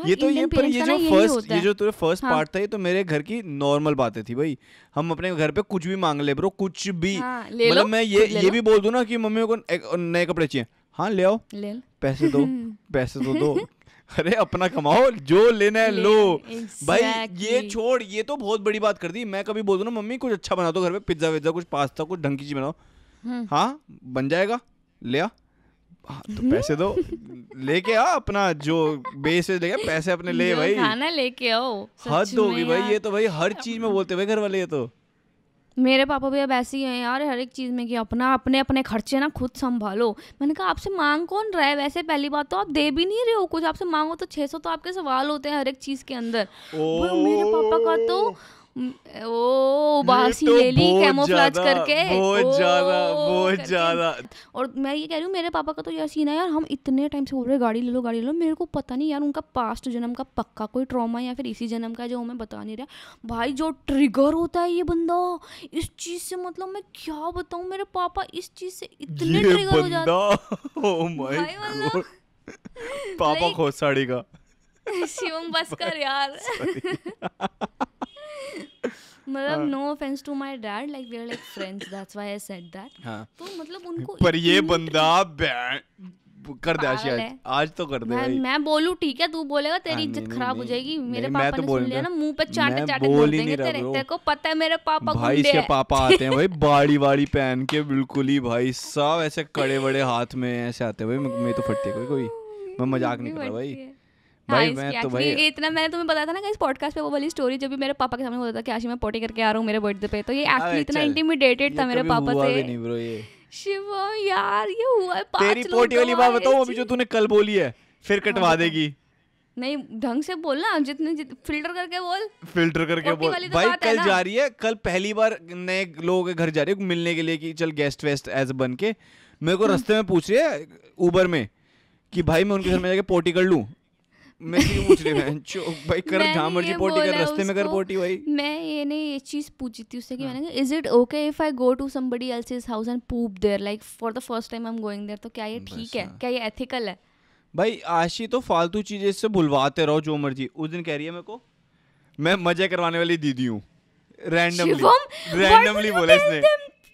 ये तो ये पर ये जो फर्स्ट ये जो तेरे फर्स्ट पार्ट था ये तो मेरे घर की नॉर्मल बातें थी भाई हम अपने घर पे कुछ भी मांग ले ब्रो कुछ भी हाँ, मतलब मैं ये ये भी बोल दूं ना कि मम्मी को नए कपड़े चाहिए हाँ ले आओ ले पैसे दो [laughs] पैसे तो दो अरे अपना कमाओ जो लेना है लो exactly. भाई ये छोड़ ये तो बहुत बड़ी बात कर दी मैं कभी बोल दूँ ना मम्मी कुछ अच्छा बना दो घर पे पिज्जा विज्जा कुछ पास्ता कुछ ढंग की चीज बनाओ हम्म। हाँ बन जाएगा ले आ हाँ, तो हम्म? पैसे दो लेके आ अपना जो बेस है लेके पैसे अपने ले भाई खाना लेके आओ हद होगी भाई ये तो भाई हर चीज में बोलते भाई घर वाले ये तो मेरे पापा भी अब ऐसे ही हैं यार हर एक चीज़ में कि अपना अपने अपने खर्चे ना खुद संभालो मैंने कहा आपसे मांग कौन रहा है वैसे पहली बात तो आप दे भी नहीं रहे हो कुछ आपसे मांगो तो 600 तो आपके सवाल होते हैं हर एक चीज़ के अंदर मेरे पापा का तो ओ बासी तो ले ली कैमोफ्लेज करके बहुत ज्यादा बहुत ज्यादा और मैं ये कह रही हूँ मेरे पापा का तो यार सीन है यार हम इतने टाइम से बोल रहे गाड़ी ले लो गाड़ी ले लो मेरे को पता नहीं यार उनका पास्ट जन्म का पक्का कोई ट्रॉमा या फिर इसी जन्म का जो हमें बता नहीं रहा भाई जो ट्रिगर होता है ये बंदा इस चीज से मतलब मैं क्या बताऊँ मेरे पापा इस चीज से इतने ट्रिगर हो जाते oh पापा खोसाड़ी का [laughs] शिवम बस कर यार [laughs] मतलब no offence to my dad like we are like friends that's why I said that तो मतलब उनको पर ये बंदा कर दे आशिया आज तो कर दे भाई मैं बोलूं ठीक है तू बोलेगा तेरी हाँ, इज्जत खराब हो जाएगी मेरे पापा ने तो सुन लिया ना मुंह पे चाटे चाटे बोल देंगे तेरे तेरे को पता है मेरे पापा गुंडे भाई इसके पापा आते हैं भाई [laughs] बाड़ी वाड़ी पहन के बिल्कुल ही भाई सब ऐसे कड़े बड़े हाथ में ऐसे आते हैं भाई मैं तो फटती है कोई कोई मैं मजाक नहीं कर रहा [laughs] भाई हाँ, भाई मैं तो भाई इतना मैंने तुम्हें बताया था ना इस पॉडकास्ट पे वो वाली स्टोरी जब भी मेरे पापा के सामने होता था कि आशी मैं पोटी करके आ रहा हूँ मेरे बर्थडे पे तो ये एक्चुअली इतना इंटीमिडेटेड था मेरे पापा से नहीं ब्रो ये शिवम यार ये हुआ है तेरी पोटी वाली बात बताओ अभी जो तूने कल बोली है फिर हाँ, कटवा देगी नहीं ढंग से बोल ना जितने जित, फिल्टर करके बोल फिल्टर करके बोल तो भाई कल जा रही है कल पहली बार नए लोगों के घर जा रही है मिलने के लिए कि चल गेस्ट वेस्ट एज बन के मेरे को हम्म। रास्ते में पूछ रही है उबर में कि भाई मैं उनके घर में जाके पोटी कर लूँ मैं क्यों पूछ रही हूं भाई कर जहां मर्जी पोटी कर रास्ते में कर पोटी भाई मैं ये नहीं ये चीज पूछी थी उससे कि हाँ। मैंने is it okay if I go to somebody else's house and poop there like for the first time I am going there तो क्या ये ठीक है क्या ये एथिकल है भाई आशी तो फालतू चीजें इससे भुलवाते रहो जो मर्जी उस दिन कह रही है मेरे को मैं मजे करवाने वाली दीदी हूँ रैंडमली रैंडमली बोला इसने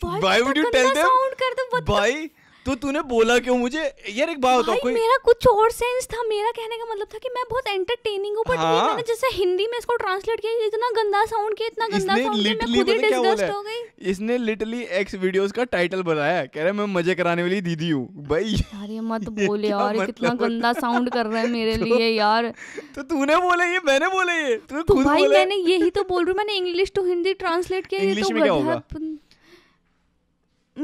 मतलब भाई वुड यू टेल देम भाई तो तूने बोला क्यों मुझे यार एक बात बताओ कोई मेरा कुछ और सेंस था मेरा कहने का मतलब था कि मैं बहुत एंटरटेनिंग हूं बट हाँ? मैंने जैसे हिंदी में इसको ट्रांसलेट किया इतना गंदा साउंड किया इतना गंदा साउंड मैं खुद ही डिस्गस्ट हो गई इसने लिटरली एक्स वीडियोस का टाइटल बनाया कह रहा है मैं मजे कराने वाली दीदी हूं भाई यार ये मत [laughs] बोल यार कितना मतलब? गंदा साउंड कर रहा है मेरे [laughs] तो- लिए यार तो तूने बोला ये मैंने बोला ये तू तो खुद बोला भाई मैंने यही तो बोल रही हूं मैंने इंग्लिश टू तो हिंदी ट्रांसलेट किया ये तो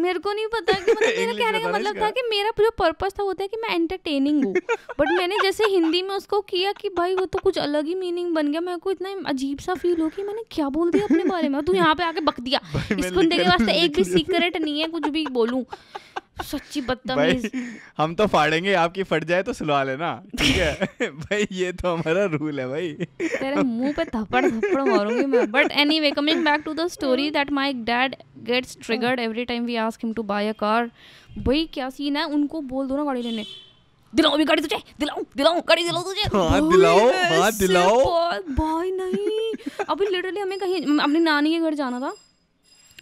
मेरे को नहीं पता कि मतलब [laughs] मेरा कहने का मतलब था कि मेरा जो पर्पस था वो था कि मैं एंटरटेनिंग हूँ बट मैंने जैसे हिंदी में उसको किया कि भाई वो तो कुछ अलग ही मीनिंग बन गया मेरे को इतना अजीब सा फील हो कि मैंने क्या बोल दिया अपने बारे में तू यहाँ पे आके बक दिया इस बंदे के वास्ते एक भी सीक्रेट नहीं है कुछ भी बोलूँ सच्ची बदतमीज हम तो फाड़ेंगे आपकी फट जाए तो सिलवा लेना ठीक है [laughs] भाई ये तो हमारा रूल है भाई तेरे मुंह पे थप्पड़ थप्पड़ मारूंगी मैं but anyway coming back to the story that my dad gets triggered every time we ask him to buy a car भाई क्या सीन है उनको बोल दो ना गाड़ी लेने दिलाओ भी गाड़ी तुझे दिलाओ दिलाओ गाड़ी दिलाओ तुझे हाँ दिलाओ हाँ दिलाओ भाई नहीं अभी लिटरली हमें कहीं अपनी नानी के घर जाना था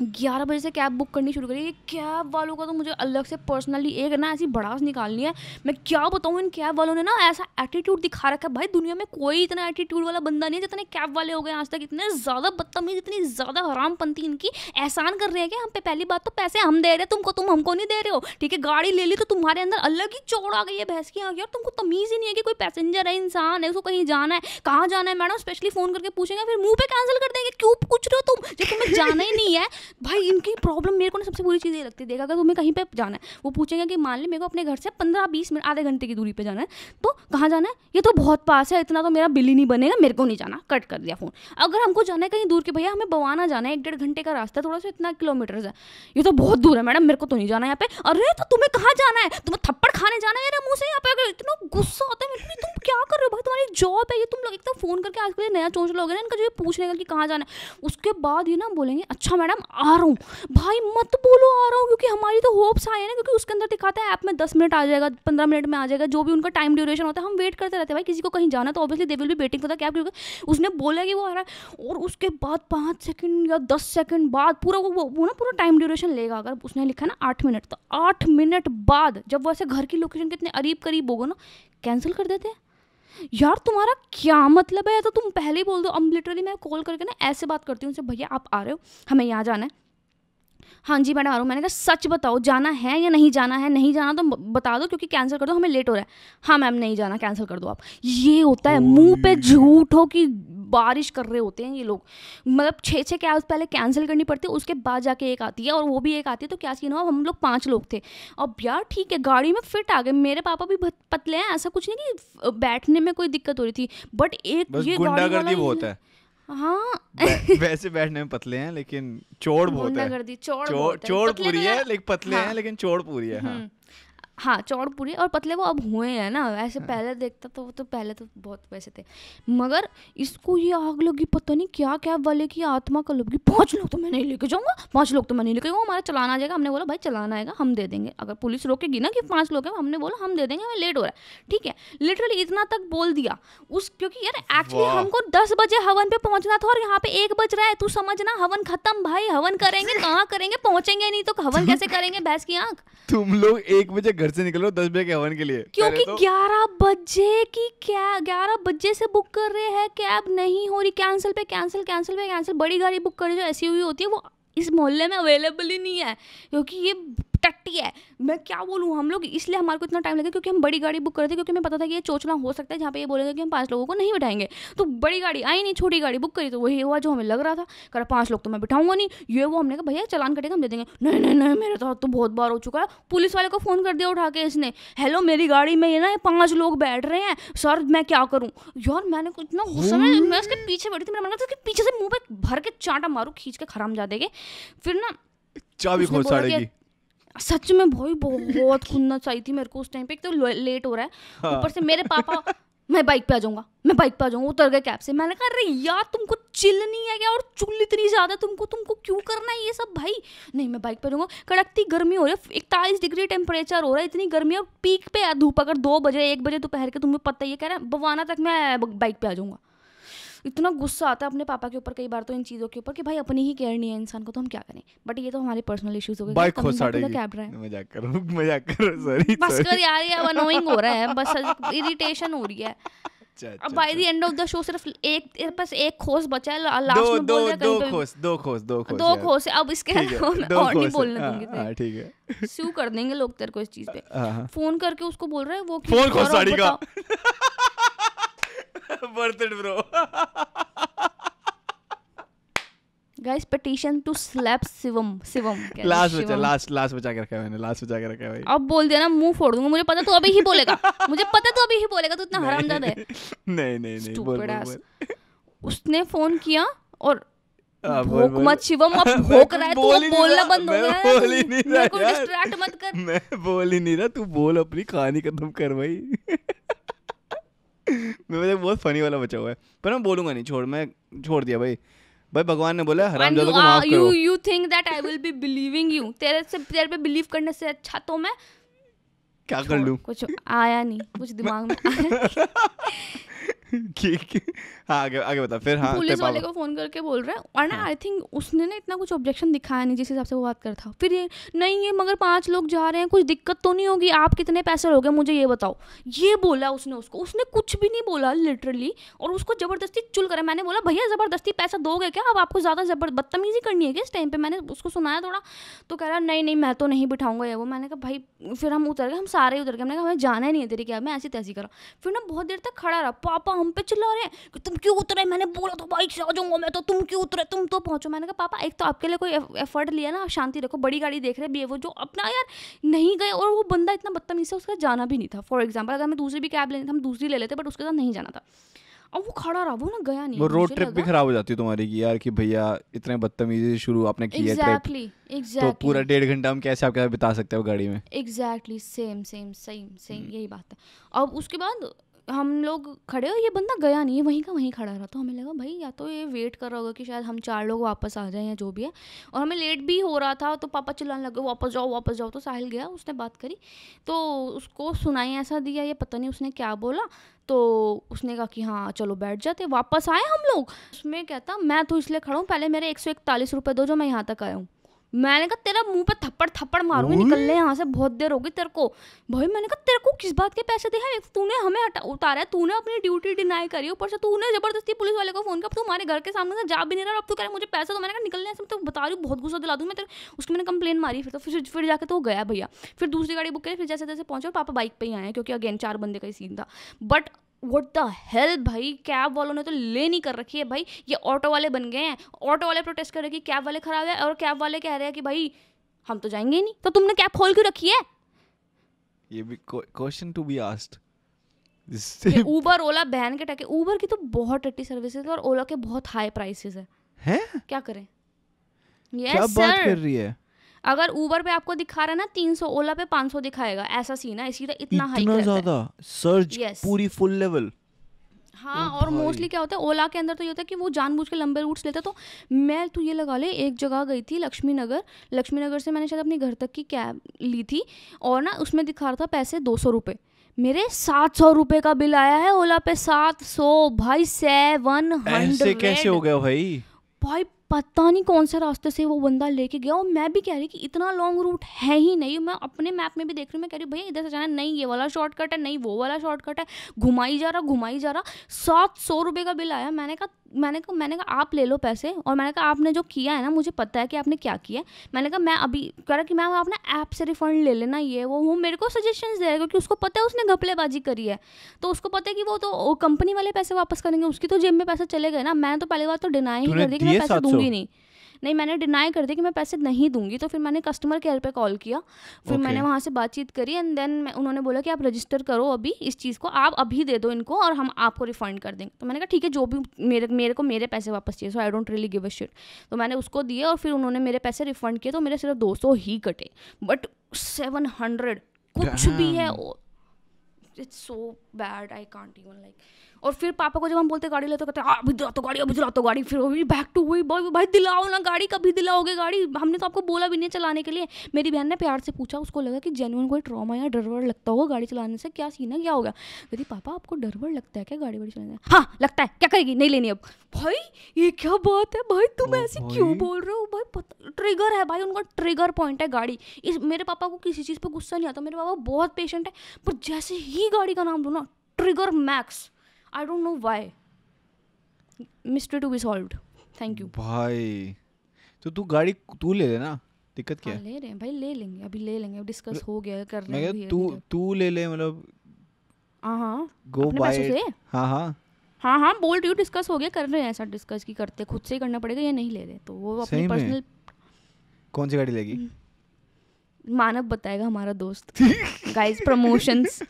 ग्यारह बजे से कैब बुक करनी शुरू करी ये कैब वालों का तो मुझे अलग से पर्सनली एक ना ऐसी बड़ास निकालनी है मैं क्या बताऊँ इन कैब वालों ने ना ऐसा एटीट्यूड दिखा रखा है भाई दुनिया में कोई इतना एटीट्यूड वाला बंदा नहीं है जितने कैब वाले हो गए आज तक इतने ज़्यादा बदतमीज इतनी ज़्यादा हरामपंथी इनकी एहसान कर रहे हैं कि हम पे पहली बात तो पैसे हम दे रहे हैं तुमको तुम हमको नहीं दे रहे हो ठीक है गाड़ी ले ली तो तुम्हारे अंदर अलग ही चोड़ आ गई है भैंस की आ गई और तुमको तमीज़ ही नहीं है कि कोई पैसेंजर है इंसान है उसको कहीं जाना है कहाँ जाना है मैडम स्पेशली फ़ोन करके पूछेंगे फिर मुँह पर कैंसिल कर देंगे क्यों पूछ रहे हो तुम जब तुम्हें जाना ही नहीं है भाई इनकी प्रॉब्लम मेरे को ना सबसे बुरी चीज़ ये लगती है देखा अगर तुम्हें कहीं पर जाना है वो पूछेगा कि मान ली मेरे को अपने घर से पंद्रह बीस मिनट आधे घंटे की दूरी पर जाना है तो कहाँ जाना है ये तो बहुत पास है इतना तो मेरा बिल ही नहीं बनेगा मेरे को नहीं जाना कट कर दिया फ़ोन अगर हमको जाना है कहीं दूर के भैया हमें बवाना जाना है एक डेढ़ घंटे का रास्ता थोड़ा सा इतना किलोमीटर है ये तो बहुत दूर है मैडम मेरे को तो नहीं जाना यहाँ पे अरे तो तुम्हें कहाँ जाना है तुम्हें थप्पड़ खाने जाना है मुँह से यहाँ पे अगर इतना गुस्सा होता है तुम क्या कर रहे हो भाई तुम्हारी जॉब है ये तुम लोग एकदम फ़ोन करके आजकल नया चोच लोगे ना इनका जो पूछ लेगा कि कहाँ जाना है उसके बाद ये ना बोलेंगे अच्छा मैडम आ रहा हूँ भाई मत बोलो आ रहा हूँ क्योंकि हमारी तो होप्स आए हैं ना क्योंकि उसके अंदर दिखाता है ऐप में दस मिनट आ जाएगा पंद्रह मिनट में आ जाएगा जो भी उनका टाइम ड्यूरेशन होता है हम वेट करते रहते हैं भाई किसी को कहीं जाना तो ऑब्वियसली दे विल भी वेटिंग होता क्या क्योंकि उसने बोला कि वो आ रहा है और उसके बाद पाँच सेकेंड या दस सेकेंड बाद पूरा वो वो ना पूरा टाइम ड्यूरेशन लेगा अगर उसने लिखा ना आठ मिनट तो आठ मिनट बाद जब वो ऐसे घर की लोकेशन के इतने करीब करीब होगा ना कैंसिल कर देते हैं यार तुम्हारा क्या मतलब है या तो तुम पहले ही बोल दो अब लिटरली मैं कॉल करके ना ऐसे बात करती हूँ उनसे भैया आप आ रहे हो हमें यहाँ जाना है हाँ जी मैडम आ रहा हूँ मैंने कहा सच बताओ जाना है या नहीं जाना है नहीं जाना तो बता दो क्योंकि कैंसिल कर दो हमें लेट हो रहा है हाँ मैम नहीं जाना कैंसिल कर दो आप ये होता है मुंह पे झूठ हो कि बारिश कर रहे होते हैं ये लोग मतलब छः छः कैब्स पहले कैंसिल करनी पड़ती है उसके बाद जाके एक आती है और वो भी एक आती है तो क्या सीन हो हम लोग पाँच लोग थे अब यार ठीक है गाड़ी में फिट आ गए मेरे पापा भी पतले हैं ऐसा कुछ नहीं कि बैठने में कोई दिक्कत हो रही थी बट एक ये गाड़ी वाला होता है हाँ वैसे बैठने में पतले हैं लेकिन चोड़ बहुत है चोड़ चोड़, चोड़ पूरी है लेकिन पतले हैं हाँ। लेकिन चोड़ पूरी है हाँ हम्म। हाँ चौड़ पूरी और पतले वो अब हुए हैं ना ऐसे हाँ। पहले देखता तो वो तो पहले तो बहुत वैसे थे मगर इसको ये आग लगी पता नहीं क्या क्या वाले की आत्मा का लगी पाँच लोग तो मैं नहीं लेके जाऊँगा पाँच लोग तो मैं नहीं लेके जाऊँगा हमारा चलाना आ जाएगा हमने बोला भाई चलाना आएगा हम दे देंगे अगर पुलिस रोकेगी ना कि पाँच लोग हैं हमने बोला हम दे देंगे हमें लेट हो रहा है ठीक है लिटरली इतना तक बोल दिया उस क्योंकि यार एक्चुअली हमको दस बजे हवन पे पहुँचना था और यहाँ पे एक बज रहा है तू समझना हवन खत्म भाई हवन करेंगे कहाँ करेंगे पहुँचेंगे नहीं तो हवन कैसे करेंगे भैंस की आँख तुम लोग एक बजे घर से निकलो दस बजे के हवन के लिए क्योंकि तो... ग्यारह बजे की क्या ग्यारह बजे से बुक कर रहे हैं कैब नहीं हो रही कैंसिल पे कैंसिल कैंसिल पे कैंसिल बड़ी गाड़ी बुक कर रहे जो ऐसी हुई होती है वो इस मोहल्ले में अवेलेबल ही नहीं है क्योंकि ये टट्टी है मैं क्या बोलूँ हम लोग इसलिए हमारे को इतना टाइम लगा क्योंकि हम बड़ी गाड़ी बुक करते क्योंकि हमें पता था कि ये चोचला हो सकता है जहाँ पे ये बोलेंगे कि हम पाँच लोगों को नहीं बैठाएंगे तो बड़ी गाड़ी आई नहीं छोटी गाड़ी बुक करी तो वही हुआ जो हमें लग रहा था कर पाँच लोग तो मैं बिठाऊंगा नहीं ये वो हमने कहा भैया चलान कटेगा हम दे देंगे नहीं नहीं नहीं मेरे साथ तो, तो बहुत बार हो चुका है पुलिस वाले को फ़ोन कर दिया उठा के इसने हेलो मेरी गाड़ी में ये ना ये पाँच लोग बैठ रहे हैं सर मैं क्या करूँ यार मैंने इतना गुस्सा में मैं उसके पीछे बैठी थी मेरा मन था कि पीछे से मुंह पे भर के चांटा मारू खींच के खराम जा देंगे फिर ना चाबी खोल साड़ेगी सच में भाई बहुत खुदना चाहिए थी मेरे को उस टाइम पे एक तो लेट हो रहा है हाँ। ऊपर से मेरे पापा मैं बाइक पे आ जाऊंगा मैं बाइक पे आ जाऊंगा उतर गए कैब से मैंने कहा अरे यार तुमको चिल नहीं है क्या और चुल इतनी ज़्यादा तुमको तुमको क्यों करना है ये सब भाई नहीं मैं बाइक पे जाऊंगा कड़कती गर्मी हो रही है इकतालीस डिग्री टेम्परेचर हो रहा है इतनी गर्मी और पीक पे धूप अगर दो बजे एक बजे दोपहर के तुम्हें पता ही है कह रहा है बवाना तक मैं बाइक पे आ जाऊंगा इतना गुस्सा आता है अपने पापा के ऊपर कई बार तो इन चीज़ों के ऊपर कि भाई अपनी ही केयर नहीं है इंसान को तो हम क्या करें बट ये तो हमारे पर्सनल इश्यूज हो गए बाइक कैब रहा है मजाक करो मजाक करो सॉरी बस कर यार ये अननोइंग हो रहा है बस इरिटेशन हो रही है अच्छा, अब by the end of the show सिर्फ एक बस एक खोस बचा है लास्ट में बोल दो, दो खोस दो खोस दो खोस दो खोस अब इसके और नहीं बोलने दूंगी ठीक है सू हाँ, कर देंगे लोग तेरे को इस चीज पे हाँ, हाँ। फोन करके उसको बोल रहा है वो फोन खोस साड़ी का worth it bro guys petition to slap shivam Shivam last बचा last last बचा के रखा है मैंने last बचा के रखा है भाई अब बोल दिया ना मुंह फोड़ दूंगा मुझे पता तू अभी ही बोलेगा [laughs] मुझे पता तू अभी ही बोलेगा तू इतना हरामजादा है [laughs] नहीं नहीं नहीं बोल, बोल, उसने फोन किया और भोक मत शिवम अब [laughs] भोक रहा है तू बोलना बंद हो गया बोल ही नहीं रहा मेरे को डिस्ट्रैक्ट मत कर मैं बोल ही नहीं रहा तू बोल अपनी कहानी खत्म कर भाई मेरे पास बहुत फनी वाला बचा हुआ है पर मैं बोलूंगा नहीं छोड़ मैं छोड़ दिया भाई भाई भगवान ने बोला हरामजादा को माफ करो you you think that I will be believing you तेरे से तेरे पे बिलीव करने से अच्छा तो मैं क्या कर लूं कुछ आया नहीं कुछ दिमाग में [laughs] [laughs] हाँ, आगे बता फिर हाँ पुलिस वाले को फोन करके बोल रहा है और ना आई हाँ। थिंक उसने ना इतना कुछ ऑब्जेक्शन दिखाया नहीं जिस हिसाब से वो बात करता फिर ये नहीं ये मगर पांच लोग जा रहे हैं कुछ दिक्कत तो नहीं होगी आप कितने पैसे लोगे मुझे ये बताओ ये बोला उसने उसको उसने कुछ भी नहीं बोला लिटरली और उसको ज़बरदस्ती चुल करा मैंने बोला भैया ज़बरदस्ती पैसा दोगे क्या अब आपको ज़्यादा जबर बदतमीजी करनी है क्या इस टाइम पे मैंने उसको सुनाया थोड़ा तो कह रहा नहीं नहीं मैं तो नहीं बिठाऊंगा ये वो मैंने कहा भाई फिर हम उतर गए हम सारे उतर गए हमने कहा हमें जाना ही नहीं है तेरी क्या मैं ऐसी तैसी करा फिर ना बहुत देर तक खड़ा रहा पापा हम पे चिल्ला रहे हैं कि तुम क्यों उतरे मैंने बोला तो बाइक से आ जाऊंगा मैं तो तुम क्यों उतरे तुम तो पहुंचो मैंने कहा पापा एक तो आपके लिए कोई एफर्ट लिया ना शांति रखो बड़ी गाड़ी देख रहे भी वो जो अपना यार नहीं गए और वो बंदा इतना बदतमीज है उसका जाना भी नहीं था फॉर एग्जाम्पल अगर मैं दूसरी भी कैब लेनी थी हम दूसरी ले लेते बट उसके साथ नहीं जाना था अब वो खड़ा रहा वो ना गया नहीं वो रोड ट्रिप भी खराब हो जाती है तुम्हारी की यार कि भैया इतने बदतमीजी शुरू आपने की exactly, है ट्रिप exactly. तो पूरा डेढ़ घंटा हम कैसे आपके साथ बिता सकते हो गाड़ी में exactly same same same same यही बात है अब उसके बाद हम लोग खड़े हो ये बंदा गया नहीं है वहीं का वहीं खड़ा रहा तो हमें लगा भाई या तो ये वेट कर रहा होगा कि शायद हम चार लोग वापस आ जाएं या जो भी है और हमें लेट भी हो रहा था तो पापा चिल्लाने लगे वापस जाओ वापस जाओ तो साहिल गया उसने बात करी तो उसको सुनाई ऐसा दिया ये पता नहीं उसने क्या बोला तो उसने कहा कि हाँ चलो बैठ जाते वापस आए हम लोग उसमें कहता मैं तो इसलिए खड़ा हूँ पहले मेरे एक सौ इकतालीस रुपये दो जो मैं यहाँ तक आया हूँ मैंने कहा तेरा मुंह पे थप्पड़ थप्पड़ मारूंगी निकल ले यहाँ से बहुत देर होगी तेरे को भाई मैंने कहा तेरे को किस बात के पैसे दिए हैं तूने हमें हटा उतारा है तूने अपनी ड्यूटी डिनाई करी ऊपर से तूने जबरदस्ती पुलिस वाले को फोन किया तू हमारे घर के सामने से जा भी नहीं रहा अब तू कह मुझे पैसा तो मैंने कहा निकलने से तो बता रही हूँ बहुत गुस्सा दिला दूँ मैं तेरे उसकी मैंने कंप्लेन मारी फिर तो फिर फिर जाकर तो गया भैया फिर दूसरी गाड़ी बुक करी फिर जैसे तैसे पहुंचे और पापा बाइक पर ही आए क्योंकि अगेन चार बंदे का ही सीन था बट वट द हेल भाई कैब वालों ने तो ले नहीं कर रखी है भाई ये ऑटो वाले बन गए हैं ऑटो वाले प्रोटेस्ट कर रहे हैं कि कैब वाले खराब है और कैब वाले कह रहे हैं कि भाई हम तो जाएंगे नहीं तो तुमने कैब खोल क्यों रखी है ये भी question to be asked Uber Ola बहन के टके ऊबर की तो बहुत टट्टी सर्विसेज और ओला के बहुत हाई प्राइसेस है हैं क्या करें यस yes, क्या बात कर रही है अगर ऊबर पे आपको दिखा रहा है ना तीन सौ ओला पे पांच सौ दिखाएगा ऐसा सीन है इसी तरह इतना इतना ज्यादा सर्च yes. पूरी फुल लेवल हाँ और मोस्टली क्या होता है ओला के अंदर तो ये होता है कि वो जानबूझ के लंबे रूट्स लेता तो मैं तो ये लगा ले एक जगह गई थी लक्ष्मी नगर लक्ष्मी नगर से मैंने शायद अपने घर तक की कैब ली थी और ना उसमें दिखा रहा था पैसे दो सौ रुपये मेरे सात सौ रुपये का बिल आया है ओला पे सात सौ भाई सेवन हंड्रेड कैसे हो गया भाई भाई पता नहीं कौन से रास्ते से वो बंदा लेके गया और मैं भी कह रही कि इतना लॉन्ग रूट है ही नहीं मैं अपने मैप में भी देख रही हूँ मैं कह रही भैया इधर से जाना नहीं ये वाला शॉर्टकट है नहीं वो वाला शॉर्टकट है घुमाई जा रहा घुमाई जा रहा सात सौ रुपये का बिल आया मैंने कहा मैंने कहा मैंने कहा आप ले लो पैसे और मैंने कहा आपने जो किया है ना मुझे पता है कि आपने क्या किया है मैंने कहा मैं अभी कह रहा कि मैम आप ना ऐप से रिफंड ले लेना ये वो वो मेरे को सजेशन दे रहे क्योंकि उसको पता है उसने घपलेबाजी करी है तो उसको पता है कि वो तो कंपनी वाले पैसे वापस करेंगे उसकी तो जेब में पैसा चले गए ना मैंने तो पहली बार तो डिनाई ही कर दी कि मैं पैसे दूंगी नहीं नहीं मैंने डिनाई कर दिया कि मैं पैसे नहीं दूंगी तो फिर मैंने कस्टमर केयर पे कॉल किया फिर okay. मैंने वहाँ से बातचीत करी एंड देन उन्होंने बोला कि आप रजिस्टर करो अभी इस चीज़ को आप अभी दे दो इनको और हम आपको रिफंड कर देंगे तो मैंने कहा ठीक है जो भी मेरे मेरे को मेरे पैसे वापस चाहिए so I don't really give a shit तो मैंने उसको दिए और फिर उन्होंने मेरे पैसे रिफंड किए तो मेरे सिर्फ दो सौ ही कटे बट सेवन हंड्रेड कुछ भी है it's so bad I can't even like और फिर पापा को जब हम बोलते गाड़ी ले तो कहते हैं अभी दिला तो गाड़ी अभी दिला तो गाड़ी फिर अभी बैक टू हुई बॉय भाई दिलाओ ना गाड़ी कभी दिलाओगे गाड़ी हमने तो आपको बोला भी नहीं चलाने के लिए मेरी बहन ने प्यार से पूछा उसको लगा कि जेनुअन कोई ट्रॉमा या डर वर लगता होगा गाड़ी चलाने से क्या सीन है क्या होगा कहती पापा आपको डर वर लगता है क्या गाड़ी वाड़ी चलाने हाँ लगता है क्या करेगी नहीं लेनी अब भाई ये क्या बात है भाई तुम ऐसे क्यों बोल रहे हो भाई ट्रिगर है भाई उनका ट्रिगर पॉइंट है गाड़ी इस मेरे पापा को किसी चीज़ पर गुस्सा नहीं आता मेरे पापा बहुत पेशेंट है पर जैसे ही गाड़ी का नाम लो ना trigger max I don't know why mystery to be solved thank you भाई तो तू गाड़ी तू ले लेना दिक्कत क्या हाँ, है ले रहे हैं भाई ले लेंगे अभी ले लेंगे डिस्कस हो गया कर रहे हैं तू तो। तू ले ले मतलब हाँ गो हाँ, बाय हाँ हाँ हाँ हाँ बोल रही हूँ डिस्कस हो गया कर रहे हैं ऐसा डिस्कस की करते खुद से ही करना पड़ेगा या नहीं ले रहे तो वो अपनी पर्सनल कौन सी गाड़ी लेगी हम्म। मानव बताएगा हमारा दोस्त गाइस [laughs] प्रमोशंस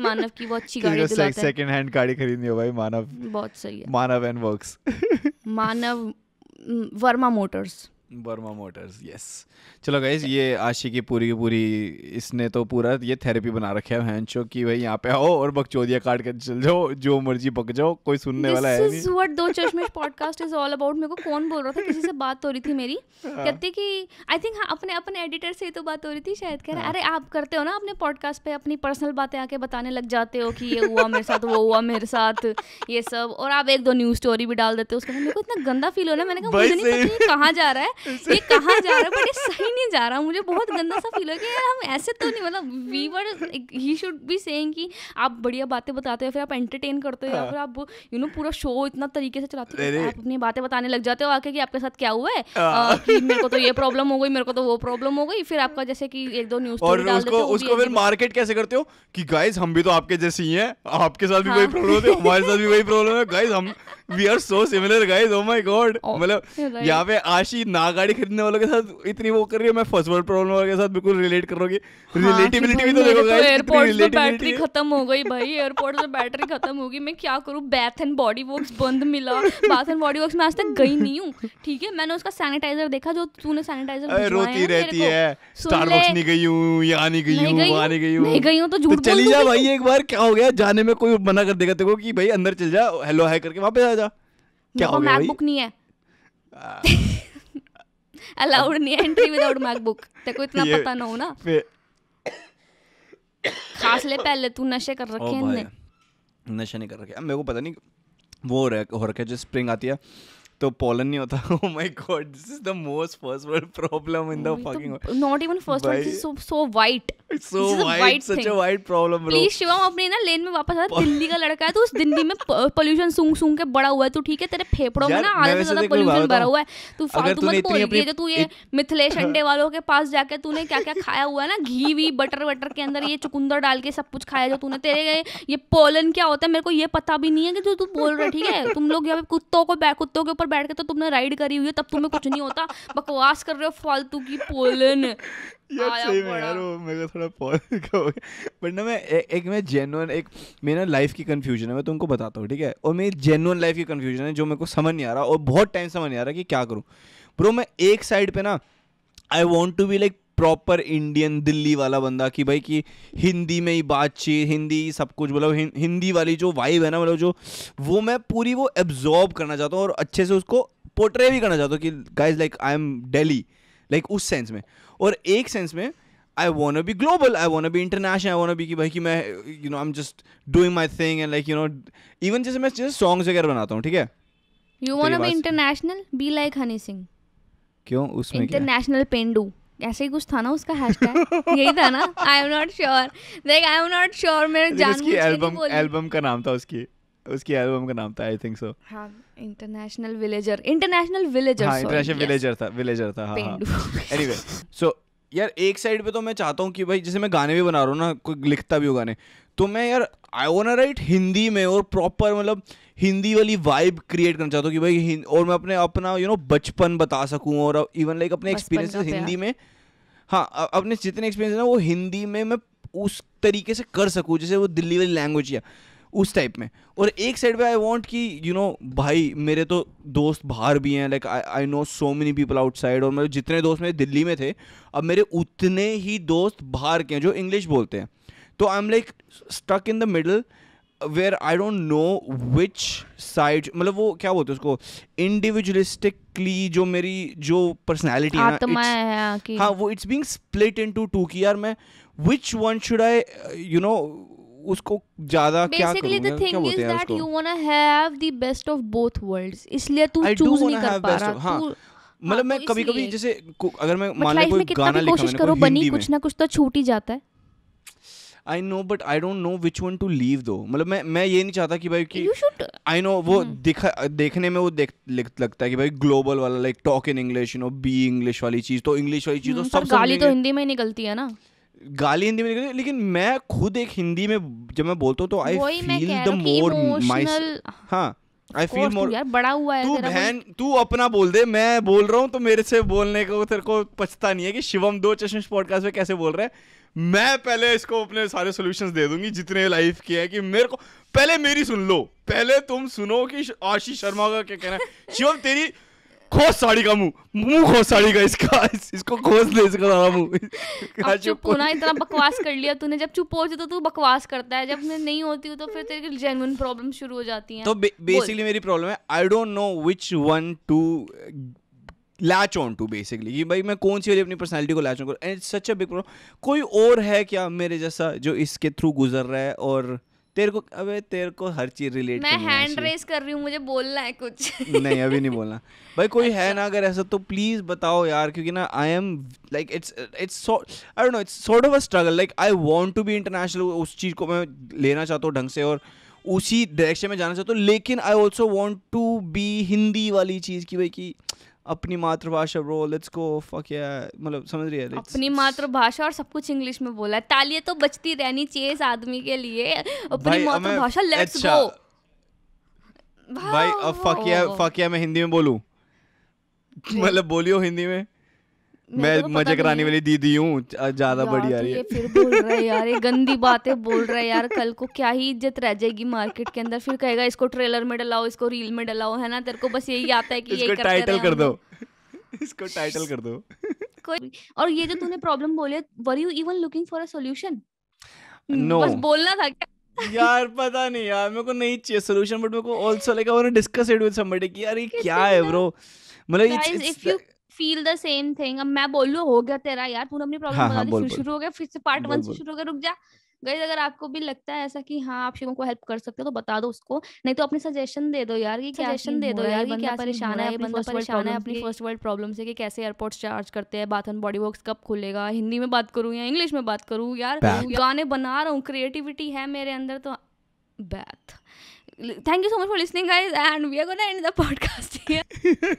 मानव की वो अच्छी [laughs] गाड़ी दिलाता है सेकंड हैंड गाड़ी खरीदनी हो भाई मानव बहुत सही है Manav and works Manav Verma Motors Burma Motors yes चलो गाइज ये आशी की पूरी की पूरी इसने तो पूरा ये थेरेपी बना रखे है हैंचो की भाई यहाँ पे आओ और बकचोदिया काट कर चल जाओ जो मर्जी पक जाओ कोई सुनने This वाला है नहीं व्हाट दो चश्मे पॉडकास्ट इज ऑल अबाउट मेरे को कौन बोल रहा था किसी से बात हो रही थी मेरी हाँ। कहते कि आई थिंक हाँ अपने अपने एडिटर से तो बात हो रही थी शायद कह रहे हाँ। अरे आप करते हो ना अपने पॉडकास्ट पे अपनी पर्सनल बातें आके बताने लग जाते हो कि ये हुआ मेरे साथ वो हुआ मेरे साथ ये सब और आप एक दो न्यूज स्टोरी भी डाल देते हो उसके मेरे को इतना गंदा फील हो रहा है मैंने कहा मुझे नहीं कहाँ जा रहा है ये कहाँ जा रहा है बट ये सही नहीं जा रहा मुझे बहुत गंदा सा फील हो गया यार हम ऐसे तो नहीं मतलब we were he should be saying कि आप बढ़िया बातें बताते हो फिर आप एंटरटेन करते हो या फिर आप यू नो पूरा शो इतना तरीके से चलाते हो आप अपनी बातें बताने लग जाते हो आके कि आपके साथ क्या हुआ है हाँ। कि मेरे को तो ये प्रॉब्लम हो गई मेरे को तो वो प्रॉब्लम हो गई फिर आपका जैसे कि एक दो न्यूज और उसको उसको फिर मार्केट कैसे करते हो कि गाइस हम भी तो आपके जैसे ही हैं आपके साथ भी हाँ। वही प्रॉब्लम होती है हमारे साथ भी वही प्रॉब्लम है गाइस [laughs] हम we are so similar guys oh my God मतलब यहाँ पे आशी ना गाड़ी खरीदने वालों के साथ इतनी वो कर रही है मैं फर्स्ट वर्ल्ड प्रॉब्लम वालों के साथ बिल्कुल रिलेट कर रही रिलेटिबिलिटी हाँ, भी तो देखो गाइस एयरपोर्ट से बैटरी खत्म हो गई भाई एयरपोर्ट से बैटरी खत्म हो गई मैं क्या करूं बैथ एंड बॉडी वर्क्स बंद मिला बाथ एंड बॉडी वर्क्स मैं आज तक गई नहीं हूं ठीक है मैंने उसका सैनिटाइजर देखा जो तूने सैनिटाइजर रोती रहती है स्टारबक्स नहीं गई हूं यहाँ नहीं गई हूं वहां नहीं गई हूं नहीं गई हूं तो झूठ तो चली जा भाई एक बार क्या हो गया जाने में कोई मना कर देगा तेरे को कि भाई अंदर चल जा हेलो हाय करके वापस आ मेरे को मैकबुक नहीं है अलाउड [laughs] नहीं है एंट्री विदाउट मैकबुक तेरे को इतना पता ना हो ना खास ले पहले तू नशे कर रखे हैं ने नशे नहीं कर रखे अब मेरे को पता नहीं वो हो रखा है जो स्प्रिंग आती है तो पोलन नहीं होता oh my God this is the most first world problem in the fucking not even first world so so white so white, such a white problem, bro. Please, अपने ना लेन में वापस आ [laughs] दिल्ली का लड़का है तो उस दिल्ली में पोल्यूशन सूंघ सूंघ के बड़ा हुआ है तो ठीक है तेरे फेफड़ों में ना से ज्यादा पोल्यूशन भरा हुआ है तू फालतू मत बोल ये जो तो तू ये मिथिलेश अंडे [laughs] वालों के पास जाके तूने क्या क्या खाया हुआ है ना घी वी बटर वटर के अंदर ये चुकंदर डाल के सब कुछ खाया जो तूने तेरे ये पोलन क्या होता है मेरे को ये पता भी नहीं है कि जो तू बोल रहा है ठीक है तुम लोग यहाँ पे कुत्तों को कुत्तों के ऊपर बैठ के तो तुमने राइड करी हुई है तब तुम्हें कुछ नहीं होता बकवास कर रहे हो फालतू की पोलन हाँ, थोड़ा बट [laughs] ना मैं एक मैं जेनुअन एक लाइफ की है मैं तुमको बताता हूँ ठीक है और मेरी जेनुअन लाइफ की है जो मेरे को समझ नहीं आ रहा और बहुत टाइम समझ नहीं आ रहा कि क्या करूँ मैं एक साइड पे ना I want to be like proper Indian Delhi वाला बंदा कि भाई कि हिंदी में ही बातचीत हिंदी सब कुछ मतलब हिंदी वाली जो वाइब है ना मतलब जो वो मैं पूरी वो एब्जॉर्ब करना चाहता हूँ और अच्छे से उसको पोर्ट्रे भी करना चाहता हूँ कि guys like I am daily like उस सेंस में और एक सेंस में I want be global I want be international I want be कि भाई कि मैं you know I am just doing my thing and like you know even जैसे मैं जैसे सॉन्ग्स वगैरह बनाता हूँ ठीक है you want to be international be like Honey Singh क्यों उसमें इंटरनेशनल पेंडू ऐसे ही कुछ था ना उसका हैशटैग यही था ना आई एम नॉट श्योर देख आई एम नॉट श्योर मेरे जानबूझ के एल्बम एल्बम का नाम था उसकी उसकी एल्बम का नाम था आई थिंक सो हाँ इंटरनेशनल विलेजर इंटरनेशनल विलेजर हाँ इंटरनेशनल विलेजर था विलेजर था हाँ एनीवे हाँ. सो [laughs] यार एक साइड पे तो मैं चाहता हूँ कि भाई जैसे मैं गाने भी बना रहा हूँ ना कोई लिखता भी हो गाने तो मैं यार आई वॉन्ट राइट हिंदी में और प्रॉपर मतलब हिंदी वाली वाइब क्रिएट करना चाहता हूँ कि भाई और मैं अपने अपना यू नो बचपन बता सकूँ और इवन लाइक अपने एक्सपीरियंस हिंदी में हाँ अपने जितने एक्सपीरियंस है ना वो हिंदी में मैं उस तरीके से कर सकूँ जैसे वो दिल्ली वाली लैंग्वेज या उस टाइप में और एक साइड पे आई वॉन्ट कि यू नो भाई मेरे तो दोस्त बाहर भी हैं like I know so many people outside और मेरे जितने दोस्त मेरे दिल्ली में थे अब मेरे उतने ही दोस्त बाहर के हैं जो इंग्लिश बोलते हैं तो I am like stuck in the middle where I don't know which side मतलब वो क्या बोलते हैं उसको इंडिविजुअलिस्टिकली जो मेरी जो पर्सनैलिटी है हाँ, हाँ वो it's being split in two की यार मैं which one should I you know उसको ज्यादा क्या करूंगा क्या बोलते हैं उसको you want to have the best of both worlds इसलिए तू चूज नहीं कर पा रहा हाँ। मतलब हाँ, मैं तो कभी कभी जैसे अगर मैं मान लो कोई गाना लिखा कोशिश करो बनी कुछ ना कुछ तो छूट ही जाता है I know but I don't know which one to leave दो मतलब मैं मैं ये नहीं चाहता कि भाई कि आई नो वो हम्म। दिखा देखने में वो देख लगता है कि भाई ग्लोबल वाला like talk in English you know be English वाली चीज तो इंग्लिश वाली चीज तो हम्म, सब गाली तो हिंदी में ही निकलती है ना गाली हिंदी में निकली लेकिन मैं खुद एक हिंदी में जब मैं बोलता हूँ तो आई फील द मोर माई हाँ आई फील मोर यार बड़ा हुआ है तू बहन तू अपना बोल दे मैं बोल रहा हूँ तो मेरे से बोलने को तेरे को पछता नहीं है कि शिवम दो चश्मे पॉडकास्ट में कैसे बोल रहे हैं मैं पहले इसको अपने सारे सोल्यूशन दे दूंगी जितने लाइफ के हैं कि मेरे को पहले मेरी सुन लो पहले तुम सुनो कि आशीष शर्मा का क्या कहना है शिवम तेरी खोस साड़ी का मुंह मुंह खोस साड़ी का इसका इस, इसको खोस दे इसका सारा मुंह चुप होना इतना बकवास कर लिया तूने जब चुप हो जाता तो तू बकवास करता है जब नहीं होती हो तो फिर तेरी जेन्युइन प्रॉब्लम शुरू हो जाती तो है तो बेसिकली मेरी प्रॉब्लम है I don't know which one to latch on to basically कि भाई मैं कौन सी वाली अपनी पर्सनैलिटी को लैच ऑन करूँ and such a big problem कोई और है क्या मेरे जैसा जो इसके थ्रू गुजर रहा है और तेरे को अबे तेरे को हर चीज रिलेट मैं हैंड रेस कर रही हूँ मुझे बोलना है कुछ नहीं अभी नहीं बोलना भाई कोई अच्छा। है ना अगर ऐसा तो प्लीज बताओ यार क्योंकि ना I am like it's it's I don't know it's sort of a struggle like I want to be international उस चीज को मैं लेना चाहता हूँ ढंग से और उसी डायरेक्शन में जाना चाहता हूँ लेकिन I also want to be Hindi वाली चीज़ की भाई की अपनी मातृभाषा ब्रो लेट्स गो फक या मतलब समझ रही है अपनी मातृभाषा और सब कुछ इंग्लिश में बोला तालियां तो बचती रहनी चाहिए इस आदमी के लिए अपनी मातृभाषा लेट्स अच्छा, गो भाई अब फक या मैं हिंदी में बोलूं मतलब बोलियो हिंदी में मैं मजे कराने वाली दीदी हूँ ज्यादा बड़ी आ रही है फिर बोल रहा है यार ये [laughs] गंदी बातें बोल रहा है यार कल को क्या ही इज्जत रह जाएगी मार्केट के अंदर फिर कहेगा इसको ट्रेलर में डलाओ इसको रील में डलाओ है ना तेरे को बस यही आता है कि इसको टाइटल कर दो इसको टाइटल कर दो [laughs] कोई और ये जो तूने प्रॉब्लम बोले were you even looking for a solution no बस बोलना था क्या यार पता नहीं यार मेरे को नहीं चाहिए सॉल्यूशन बट मेरे को also like I want to discuss it with somebody कि यार ये क्या है ब्रो मतलब it's if you feel the same thing अब मैं बोलू हो गया तेरा यार तूने अपनी प्रॉब्लम हाँ, बता हाँ, दी शुरू हो गया फिर से पार्ट वन से शुरू हो गया रुक जा गई अगर आपको भी लगता है ऐसा कि हाँ आप शिवम को हेल्प कर सकते हो तो बता दो उसको नहीं तो अपने सजेशन दे दो यार कि सजेशन दे दो यार कि क्या परेशान है बंदा परेशान है अपनी फर्स्ट वर्ल्ड प्रॉब्लम से कि कैसे एयरपोर्ट चार्ज करते हैं बाथ एंड बॉडी वर्क्स कब खुलेगा हिंदी में बात करूँ या इंग्लिश में बात करूँ यार गाने बना रहा हूँ क्रिएटिविटी है मेरे अंदर तो बैथ thank you so much for listening, guys, and we are gonna end the podcast here. [laughs]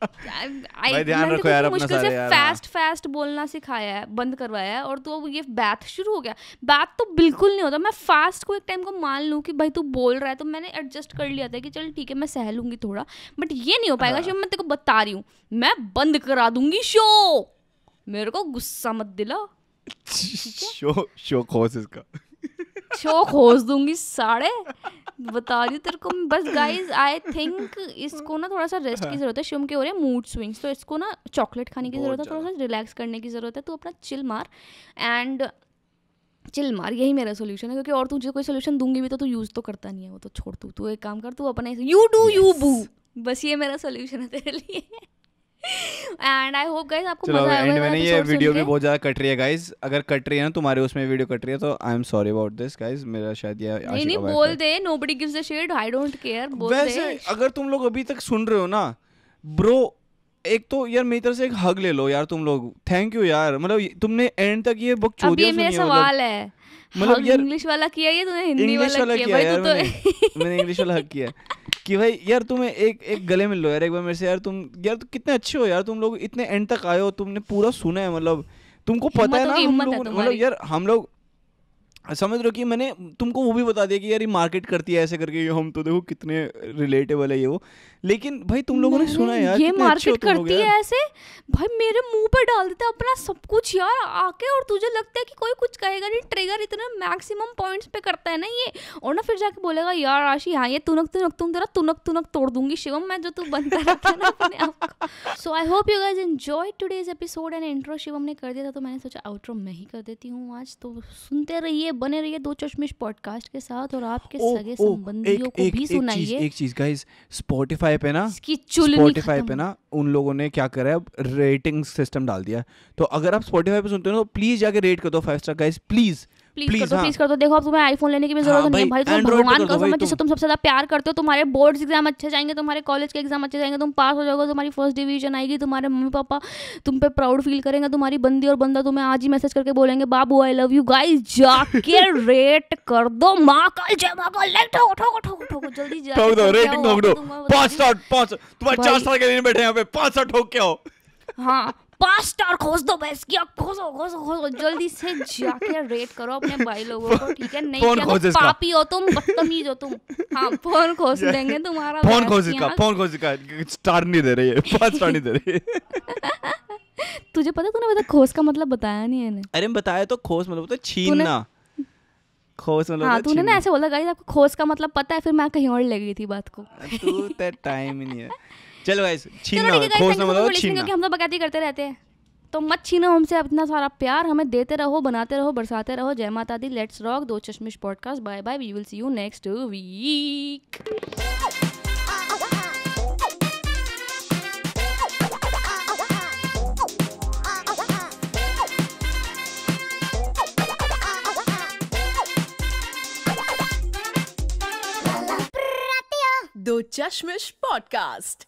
I, ध्यान रखो तो यार अपना सारे यार फास्ट हाँ। फास्ट बोलना सिखाया है बंद करवाया है और तो ये बात शुरू हो गया बात तो बिल्कुल नहीं होता मैं फास्ट को एक टाइम को मान लूं कि भाई तू बोल रहा है तो मैंने एडजस्ट कर लिया था कि चल ठीक है मैं सह लूंगी थोड़ा बट ये नहीं हो पाएगा हाँ। शिव मैं तेरे को बता रही हूं मैं बंद करा दूंगी शो मेरे को गुस्सा मत दिला शो शो खोस इसका शो खोज दूंगी साढ़े बता दी तेरे को बस गाइज आई थिंक इसको ना थोड़ा सा रेस्ट की हाँ। जरूरत है शुम के हो रहे मूड स्विंग्स तो इसको ना चॉकलेट खाने की जरूरत है थोड़ा सा रिलैक्स करने की जरूरत है तो अपना चिल मार एंड चिल मार यही मेरा सोल्यूशन है क्योंकि और तुझे कोई सोल्यूशन दूंगी भी तो तू यूज़ तो करता नहीं है वो तो छोड़ तू तू एक काम कर तू अपने यू डू यू बू बस ये मेरा सोल्यूशन है तेरे लिए एंड आई होप गाइस आपको मजा आया होगा मैंने तो ये वीडियो भी बहुत ज्यादा कट रही है गाइस अगर कट रही है ना तुम्हारे उसमें वीडियो कट रही है तो I am sorry about this guys मेरा शायद ये नहीं नहीं बोल दे nobody gives a shit I don't care बोल दे वैसे अगर तुम लोग अभी तक सुन रहे हो ना ब्रो एक तो यार मेरी तरफ से एक हग ले लो यार तुम लोग थैंक यू यार मतलब तुमने एंड तक ये बुक चोरी सुनी है मतलब सवाल है मतलब यार इंग्लिश वाला किया ये तूने हिंदी वाला, वाला किया, भाई तू तो मैंने, [laughs] मैंने इंग्लिश वाला हक किया कि भाई यार तुम्हें एक एक गले मिल लो यार एक बार मेरे से यार तुम यार तुम कितने अच्छे हो यार तुम लोग इतने एंड तक आए हो तुमने पूरा सुना है मतलब तुमको पता है ना हम लोग मतलब यार हम लोग समझ रहे हो कि मैंने तुमको वो भी बता दिया कि यार ये मार्केट करती है ऐसे करके हम तो देखो कितने रिलेटेबल है ये वो लेकिन भाई तुम लोगों ने सुना यार ये मार्केट करती है ऐसे भाई मेरे मुंह पर डाल देता अपना सब कुछ यार आके और तुझे लगता है कि कोई कुछ कहेगा नहीं ट्रिगर इतना मैक्सिमम पॉइंट्स पे करता है ना ये और ना फिर जाके बोलेगा यार राशि हाँ ये तुनक तुनक तुम तेरा तुनक तुनक तोड़ दूंगी शिवम मैं जो तू बनता रहता ना अपने आप so I hope you guys enjoy today's episode and intro Shivam ने कर दिया था तो मैंने सोचा आउटरो मैं ही कर देती हूँ आज तो सुनते रहिए बने रहिए दो चश्मिश पॉडकास्ट के साथ और आपके सगे संबंधियों को भी सुनाइए एक चीज गाइज स्पॉटिफाई स्पॉटिफाई पे ना स्पॉटिफाई पे ना उन लोगों ने क्या करा है रेटिंग सिस्टम डाल दिया तो अगर आप स्पॉटिफाई पे सुनते हो तो प्लीज जाके रेट कर दो five star guys please please, please हाँ। कर दो देखो अब तुम्हें आईफोन लेने की भी जरूरत हाँ, नहीं है भाई तुम भगवान कसम जिससे तुम सबसे ज्यादा प्यार करते हो तुम्हारे बोर्ड्स एग्जाम अच्छे जाएंगे तुम्हारे कॉलेज के एग्जाम अच्छे जाएंगे तुम पास हो जाओगे तुम्हारी फर्स्ट डिवीजन आएगी तुम्हारे मम्मी पापा तुम पे प्राउड फील करेंगे तुम्हारी बंदी और बंदा तुम्हें आज ही मैसेज करके बोलेंगे बाबू आई लव यू गाइज जाके रेट [laughs] कर दो माँ कल जय माँ कल लेट उठो उठो उठो उठो जल्दी जाओ ठोक दो रेटिंग ठोक दो पांच स्टार पांच तुम्हारे चार स्टार के लिए बैठे यहाँ पे पांच स्टार ठोक के आओ हाँ पांच स्टार खोज दो बस की आप खोजो खोजो खोजो जल्दी से जाके रेट करो अपने भाई लोगों को ठीक है नहीं क्या तो पापी हो तुम बदतमीज हो तुम हाँ फोन खोज देंगे तुम्हारा फोन खोज का फोन खोज का स्टार नहीं दे रही है पांच स्टार नहीं दे रही है [laughs] तुझे पता तूने बता खोज का मतलब बताया नहीं है अरे बताया तो खोज मतलब तो छीनना खोस मतलब हाँ तूने ना ऐसे बोला गाइस आपको खोस का मतलब पता है फिर मैं कहीं और ले गई थी बात को तू तेरा टाइम ही नहीं है [laughs] चलो गाइस छीनो खोजना मतलब छीनो क्योंकि हम तो बकैती करते रहते हैं तो मत छीनो हमसे इतना सारा प्यार हमें देते रहो बनाते रहो बरसाते रहो जय माता दी let's rock Do Chashmish podcast bye bye we will see you next week Do Chashmish podcast